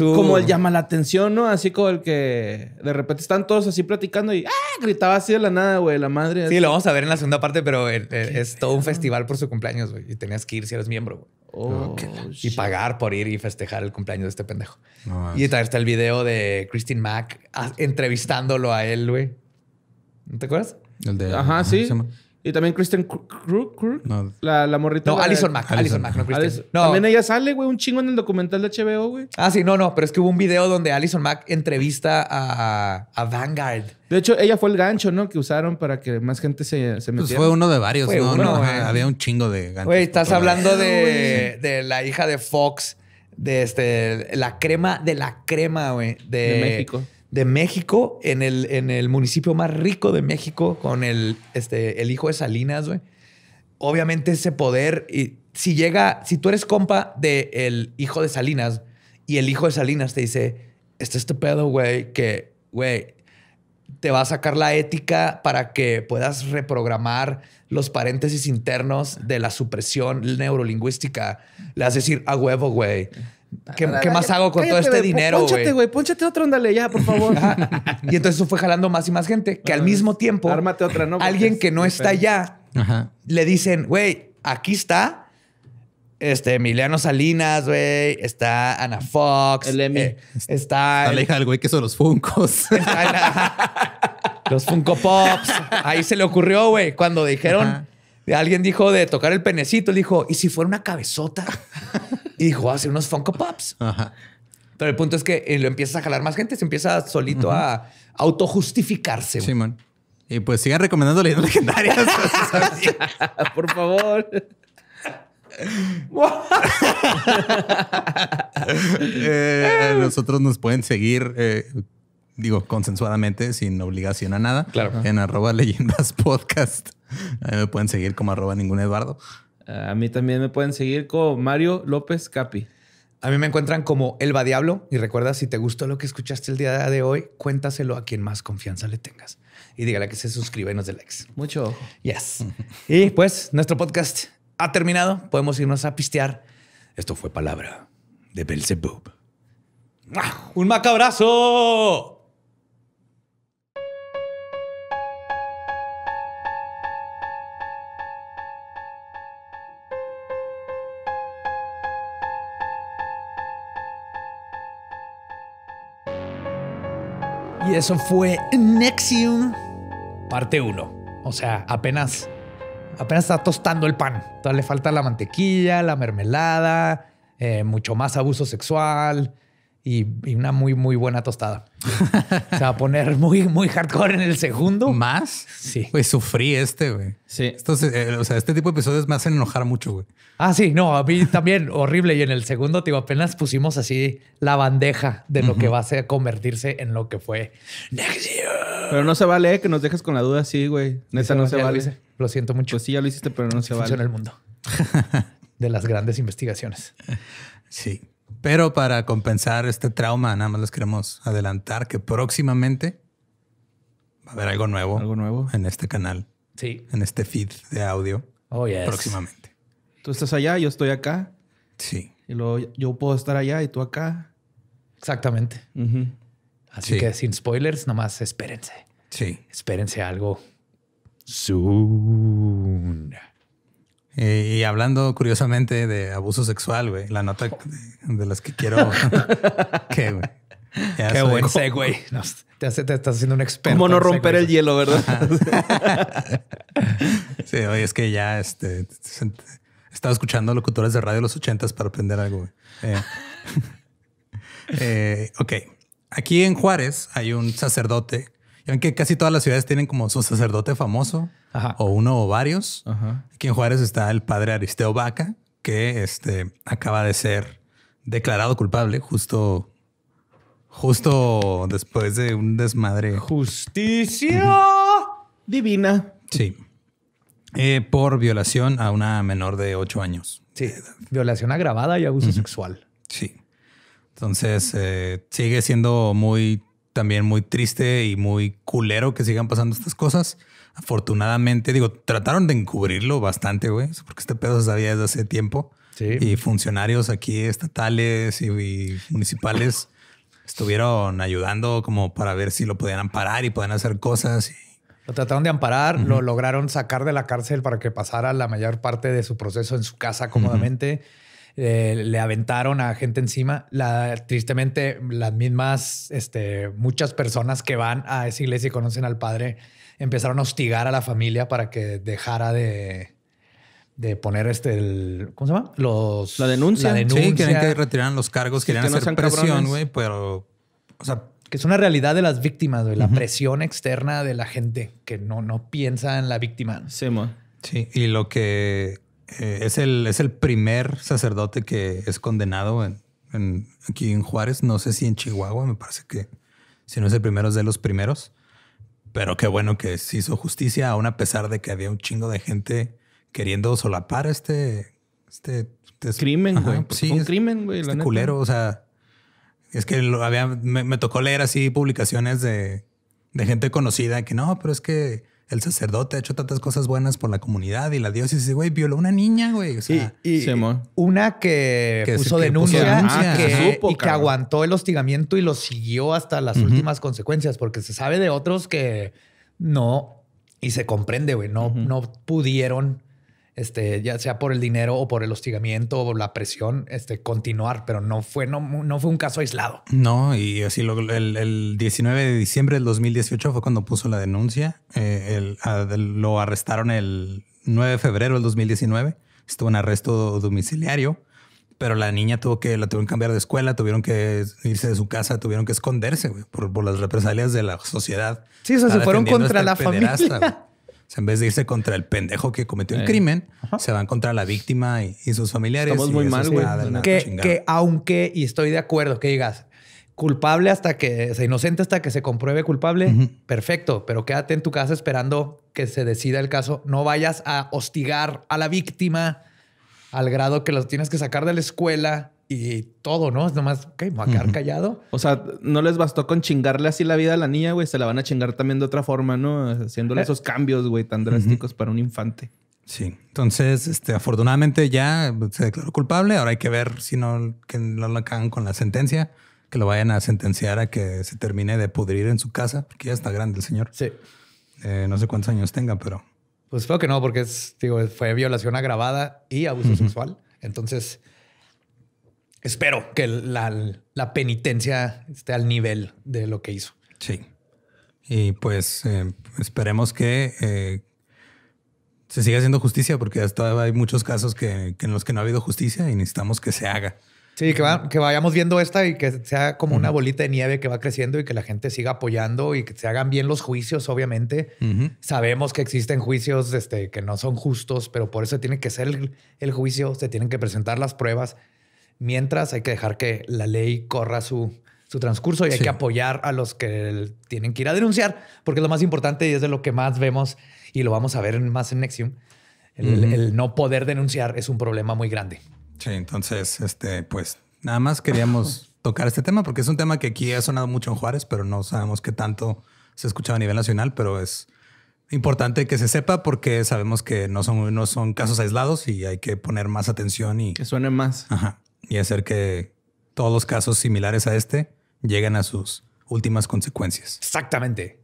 como el llama la atención, ¿no? Así como el que de repente están todos así platicando y ¡ah! gritaba así de la nada, güey, la madre. Así. Sí, lo vamos a ver en la segunda parte, pero eh, eh, es, todo un festival por su cumpleaños, güey. Y tenías que ir si eres miembro, güey. Oh, y pagar por ir y festejar el cumpleaños de este pendejo. y también está el video de Christine Mack ah, entrevistándolo a él, güey. ¿No te acuerdas? El de. Ajá, sí. Y también Kristen Krug, la, la, morrita. No, Alison Mack. Alison no Kristen. No. También ella sale, güey, un chingo en el documental de HBO, güey. Ah, sí, no, no, pero es que hubo un video donde Alison Mack entrevista a, Vanguard. De hecho, ella fue el gancho, ¿no? Que usaron para que más gente se, pues metiera. Pues fue uno de varios, ¿no? Eh. había un chingo de ganchos. Güey, estás hablando de, la hija de Fox, de este, la crema de la crema, güey. De, de México de México en el, en el municipio más rico de México con el, este, el hijo de Salinas, güey. Obviamente ese poder, y si llega, si tú eres compa del hijo de Salinas y el hijo de Salinas te dice, este este pedo, güey, que, güey, te va a sacar la ética para que puedas reprogramar los paréntesis internos de la supresión neurolingüística. Le vas decir, a huevo, güey. ¿Qué, más hago con todo este dinero, güey? Pónchate, güey. Pónchate otro, ándale ya, por favor. y entonces eso fue jalando más y más gente. Que al mismo tiempo... Alguien que no está allá le dicen, güey, aquí está... Este, Emiliano Salinas, güey. Está Ana Fox. El eh, está, Aleja el, güey que son los Funcos. los Funko Pops. Ahí se le ocurrió, güey, cuando dijeron... Alguien dijo de tocar el penecito. le dijo, ¿y si fuera una cabezota? y dijo, hace ah, unos Funko Pops. Pero el punto es que eh, lo empiezas a jalar más gente, se empieza solito a autojustificarse. Sí, Y pues sigan recomendando leyendas legendarias. Pues, por favor. Eh, nosotros nos pueden seguir eh, digo, consensuadamente, sin obligación a nada. Claro. En arroba leyendas podcast. A mí me pueden seguir como arroba ningún Eduardo. A mí también me pueden seguir como Mario López Capi. A mí me encuentran como Elba Diablo. Y recuerda, si te gustó lo que escuchaste el día de hoy, cuéntaselo a quien más confianza le tengas. Y dígale que se suscriba y nos dé likes. Mucho ojo. Yes. y pues, nuestro podcast ha terminado. Podemos irnos a pistear. Esto fue Palabra de Belzebub. ¡Un macabrazo! eso fue Nexium, parte 1. O sea, apenas, apenas está tostando el pan. Todavía le falta la mantequilla, la mermelada, eh, mucho más abuso sexual, y, una muy, muy buena tostada. Se va a poner muy, muy hardcore en el segundo. ¿Más? Sí. Pues sufrí este, güey. Sí. Entonces, eh, eh, o sea, este tipo de episodios me hacen enojar mucho, güey. Ah, sí, no, a mí también horrible. Y en el segundo, digo, apenas pusimos así la bandeja de lo que va a ser convertirse en lo que fue Pero no se vale eh, que nos dejes con la duda así, güey. Neta, no se vale. Lo, siento mucho. Pues sí, ya lo hiciste, pero no se vale. en el mundo de las grandes investigaciones. Sí. Pero para compensar este trauma, nada más les queremos adelantar que próximamente va a haber algo nuevo. Algo nuevo. En este canal. Sí. En este feed de audio. Oh, yes. Próximamente. Tú estás allá, yo estoy acá. Sí. Y luego yo puedo estar allá y tú acá. Exactamente. Así que sin spoilers, nada más espérense. Sí. Espérense algo soon. Eh, y, hablando curiosamente de abuso sexual, güey, la nota de, las que quiero. ¿Qué, buen segue, te, estás haciendo un experto. Cómo no romper el hielo, ¿verdad? sí, oye, es que ya este, estaba escuchando locutores de radio de los ochentas para aprender algo. Güey. Eh, eh, ok. Aquí en Juárez hay un sacerdote. Ya ven que casi todas las ciudades tienen como su sacerdote famoso o uno o varios. Aquí en Juárez está el padre Aristeo Vaca, que este, acaba de ser declarado culpable justo, justo después de un desmadre. Justicia divina. Sí. Eh, por violación a una menor de ocho años. Sí, violación agravada y abuso sexual. Sí. Entonces, eh, sigue siendo muy, también muy triste y muy culero que sigan pasando estas cosas. Afortunadamente, digo, trataron de encubrirlo bastante, güey, porque este pedo se sabía desde hace tiempo. Y funcionarios aquí estatales y, municipales estuvieron ayudando como para ver si lo podían amparar y podían hacer cosas. Lo trataron de amparar, lo lograron sacar de la cárcel para que pasara la mayor parte de su proceso en su casa cómodamente. Eh, le aventaron a gente encima. La, tristemente, las mismas, este, muchas personas que van a esa iglesia y conocen al padre empezaron a hostigar a la familia para que dejara de, poner este, el, ¿cómo se llama? Los, la denuncia. Sí, querían que retiraran los cargos, querían hacer presión, güey, pero, o sea, que es una realidad de las víctimas, güey, la presión externa de la gente que no, no piensa en la víctima. Sí, Sí, y lo que eh, es, el, es el primer sacerdote que es condenado aquí en Juárez, no sé si en Chihuahua, me parece que si no es el primero, es de los primeros. Pero qué bueno que se hizo justicia, aún a pesar de que había un chingo de gente queriendo solapar este. Este, pues crimen, güey. sí, un crimen, güey. Este culero, o sea. Es que me, tocó leer así publicaciones de gente conocida que no, pero es que el sacerdote ha hecho tantas cosas buenas por la comunidad y la diócesis, güey, violó una niña, güey. O sea, una que, puso denuncia, y que ah, aguantó el hostigamiento y lo siguió hasta las últimas consecuencias, porque se sabe de otros que no, y se comprende, güey, no, no pudieron este, ya sea por el dinero o por el hostigamiento o la presión, este, continuar, pero no fue, no, no fue un caso aislado. No, y así el, el, 19 de diciembre del 2018 fue cuando puso la denuncia. Eh, el, lo arrestaron el 9 de febrero del 2019. Estuvo en arresto domiciliario pero la niña tuvo que, la tuvieron que cambiar de escuela, tuvieron que irse de su casa, tuvieron que esconderse por, por, las represalias de la sociedad. Sí, o sea, se fueron contra este la familia. O sea, en vez de irse contra el pendejo que cometió el eh. crimen, se van contra la víctima y, sus familiares. Estamos muy mal, güey. Ah, que, aunque, y estoy de acuerdo, que digas, culpable hasta que, o sea, inocente hasta que se compruebe culpable, perfecto, pero quédate en tu casa esperando que se decida el caso. No vayas a hostigar a la víctima al grado que los tienes que sacar de la escuela y todo, ¿no? Es nomás, más me callado. O sea, no les bastó con chingarle así la vida a la niña, güey. Se la van a chingar también de otra forma, ¿no? Haciéndole eh. esos cambios, güey, tan drásticos para un infante. Sí. Entonces, este, afortunadamente ya se declaró culpable. Ahora hay que ver si no, que no lo acaban con la sentencia, que lo vayan a sentenciar a que se termine de pudrir en su casa, porque ya está grande el señor. Sí. Eh, no sé cuántos años tenga, pero. Pues creo que no, porque es, digo, fue violación agravada y abuso sexual. Entonces, espero que la, penitencia esté al nivel de lo que hizo. Sí. Y pues eh, esperemos que eh, se siga haciendo justicia, porque hasta hay muchos casos que, en los que no ha habido justicia y necesitamos que se haga. Sí, que, vayamos viendo esta y que sea como una bolita de nieve que va creciendo y que la gente siga apoyando y que se hagan bien los juicios, obviamente. Sabemos que existen juicios este, que no son justos, pero por eso tiene que ser el juicio, se tienen que presentar las pruebas, Mientras hay que dejar que la ley corra su, su transcurso y hay que apoyar a los que tienen que ir a denunciar, porque es lo más importante y es de lo que más vemos y lo vamos a ver más en Nexium. El, no poder denunciar es un problema muy grande. Sí, entonces, este, pues nada más queríamos tocar este tema porque es un tema que aquí ha sonado mucho en Juárez, pero no sabemos qué tanto se ha escuchado a nivel nacional, pero es importante que se sepa porque sabemos que no son, no son casos aislados y hay que poner más atención y que suene más. Ajá y hacer que todos los casos similares a este lleguen a sus últimas consecuencias. Exactamente.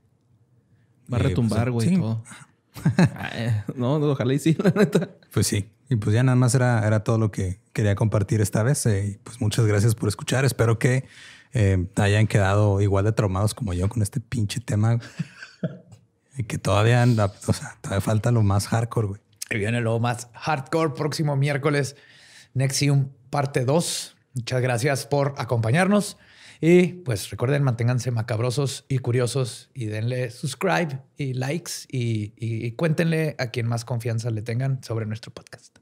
Va a pues, retumbar, güey, ah, eh, no, ojalá y sí, la neta. Pues sí. Y pues ya nada más era, era todo lo que quería compartir esta vez. Eh, y pues muchas gracias por escuchar. Espero que eh, hayan quedado igual de traumados como yo con este pinche tema. y que todavía, anda, todavía falta lo más hardcore, güey. Y viene lo más hardcore próximo miércoles. Nexium parte 2. Muchas gracias por acompañarnos y pues recuerden, manténganse macabrosos y curiosos y denle subscribe y likes y, y cuéntenle a quien más confianza le tengan sobre nuestro podcast.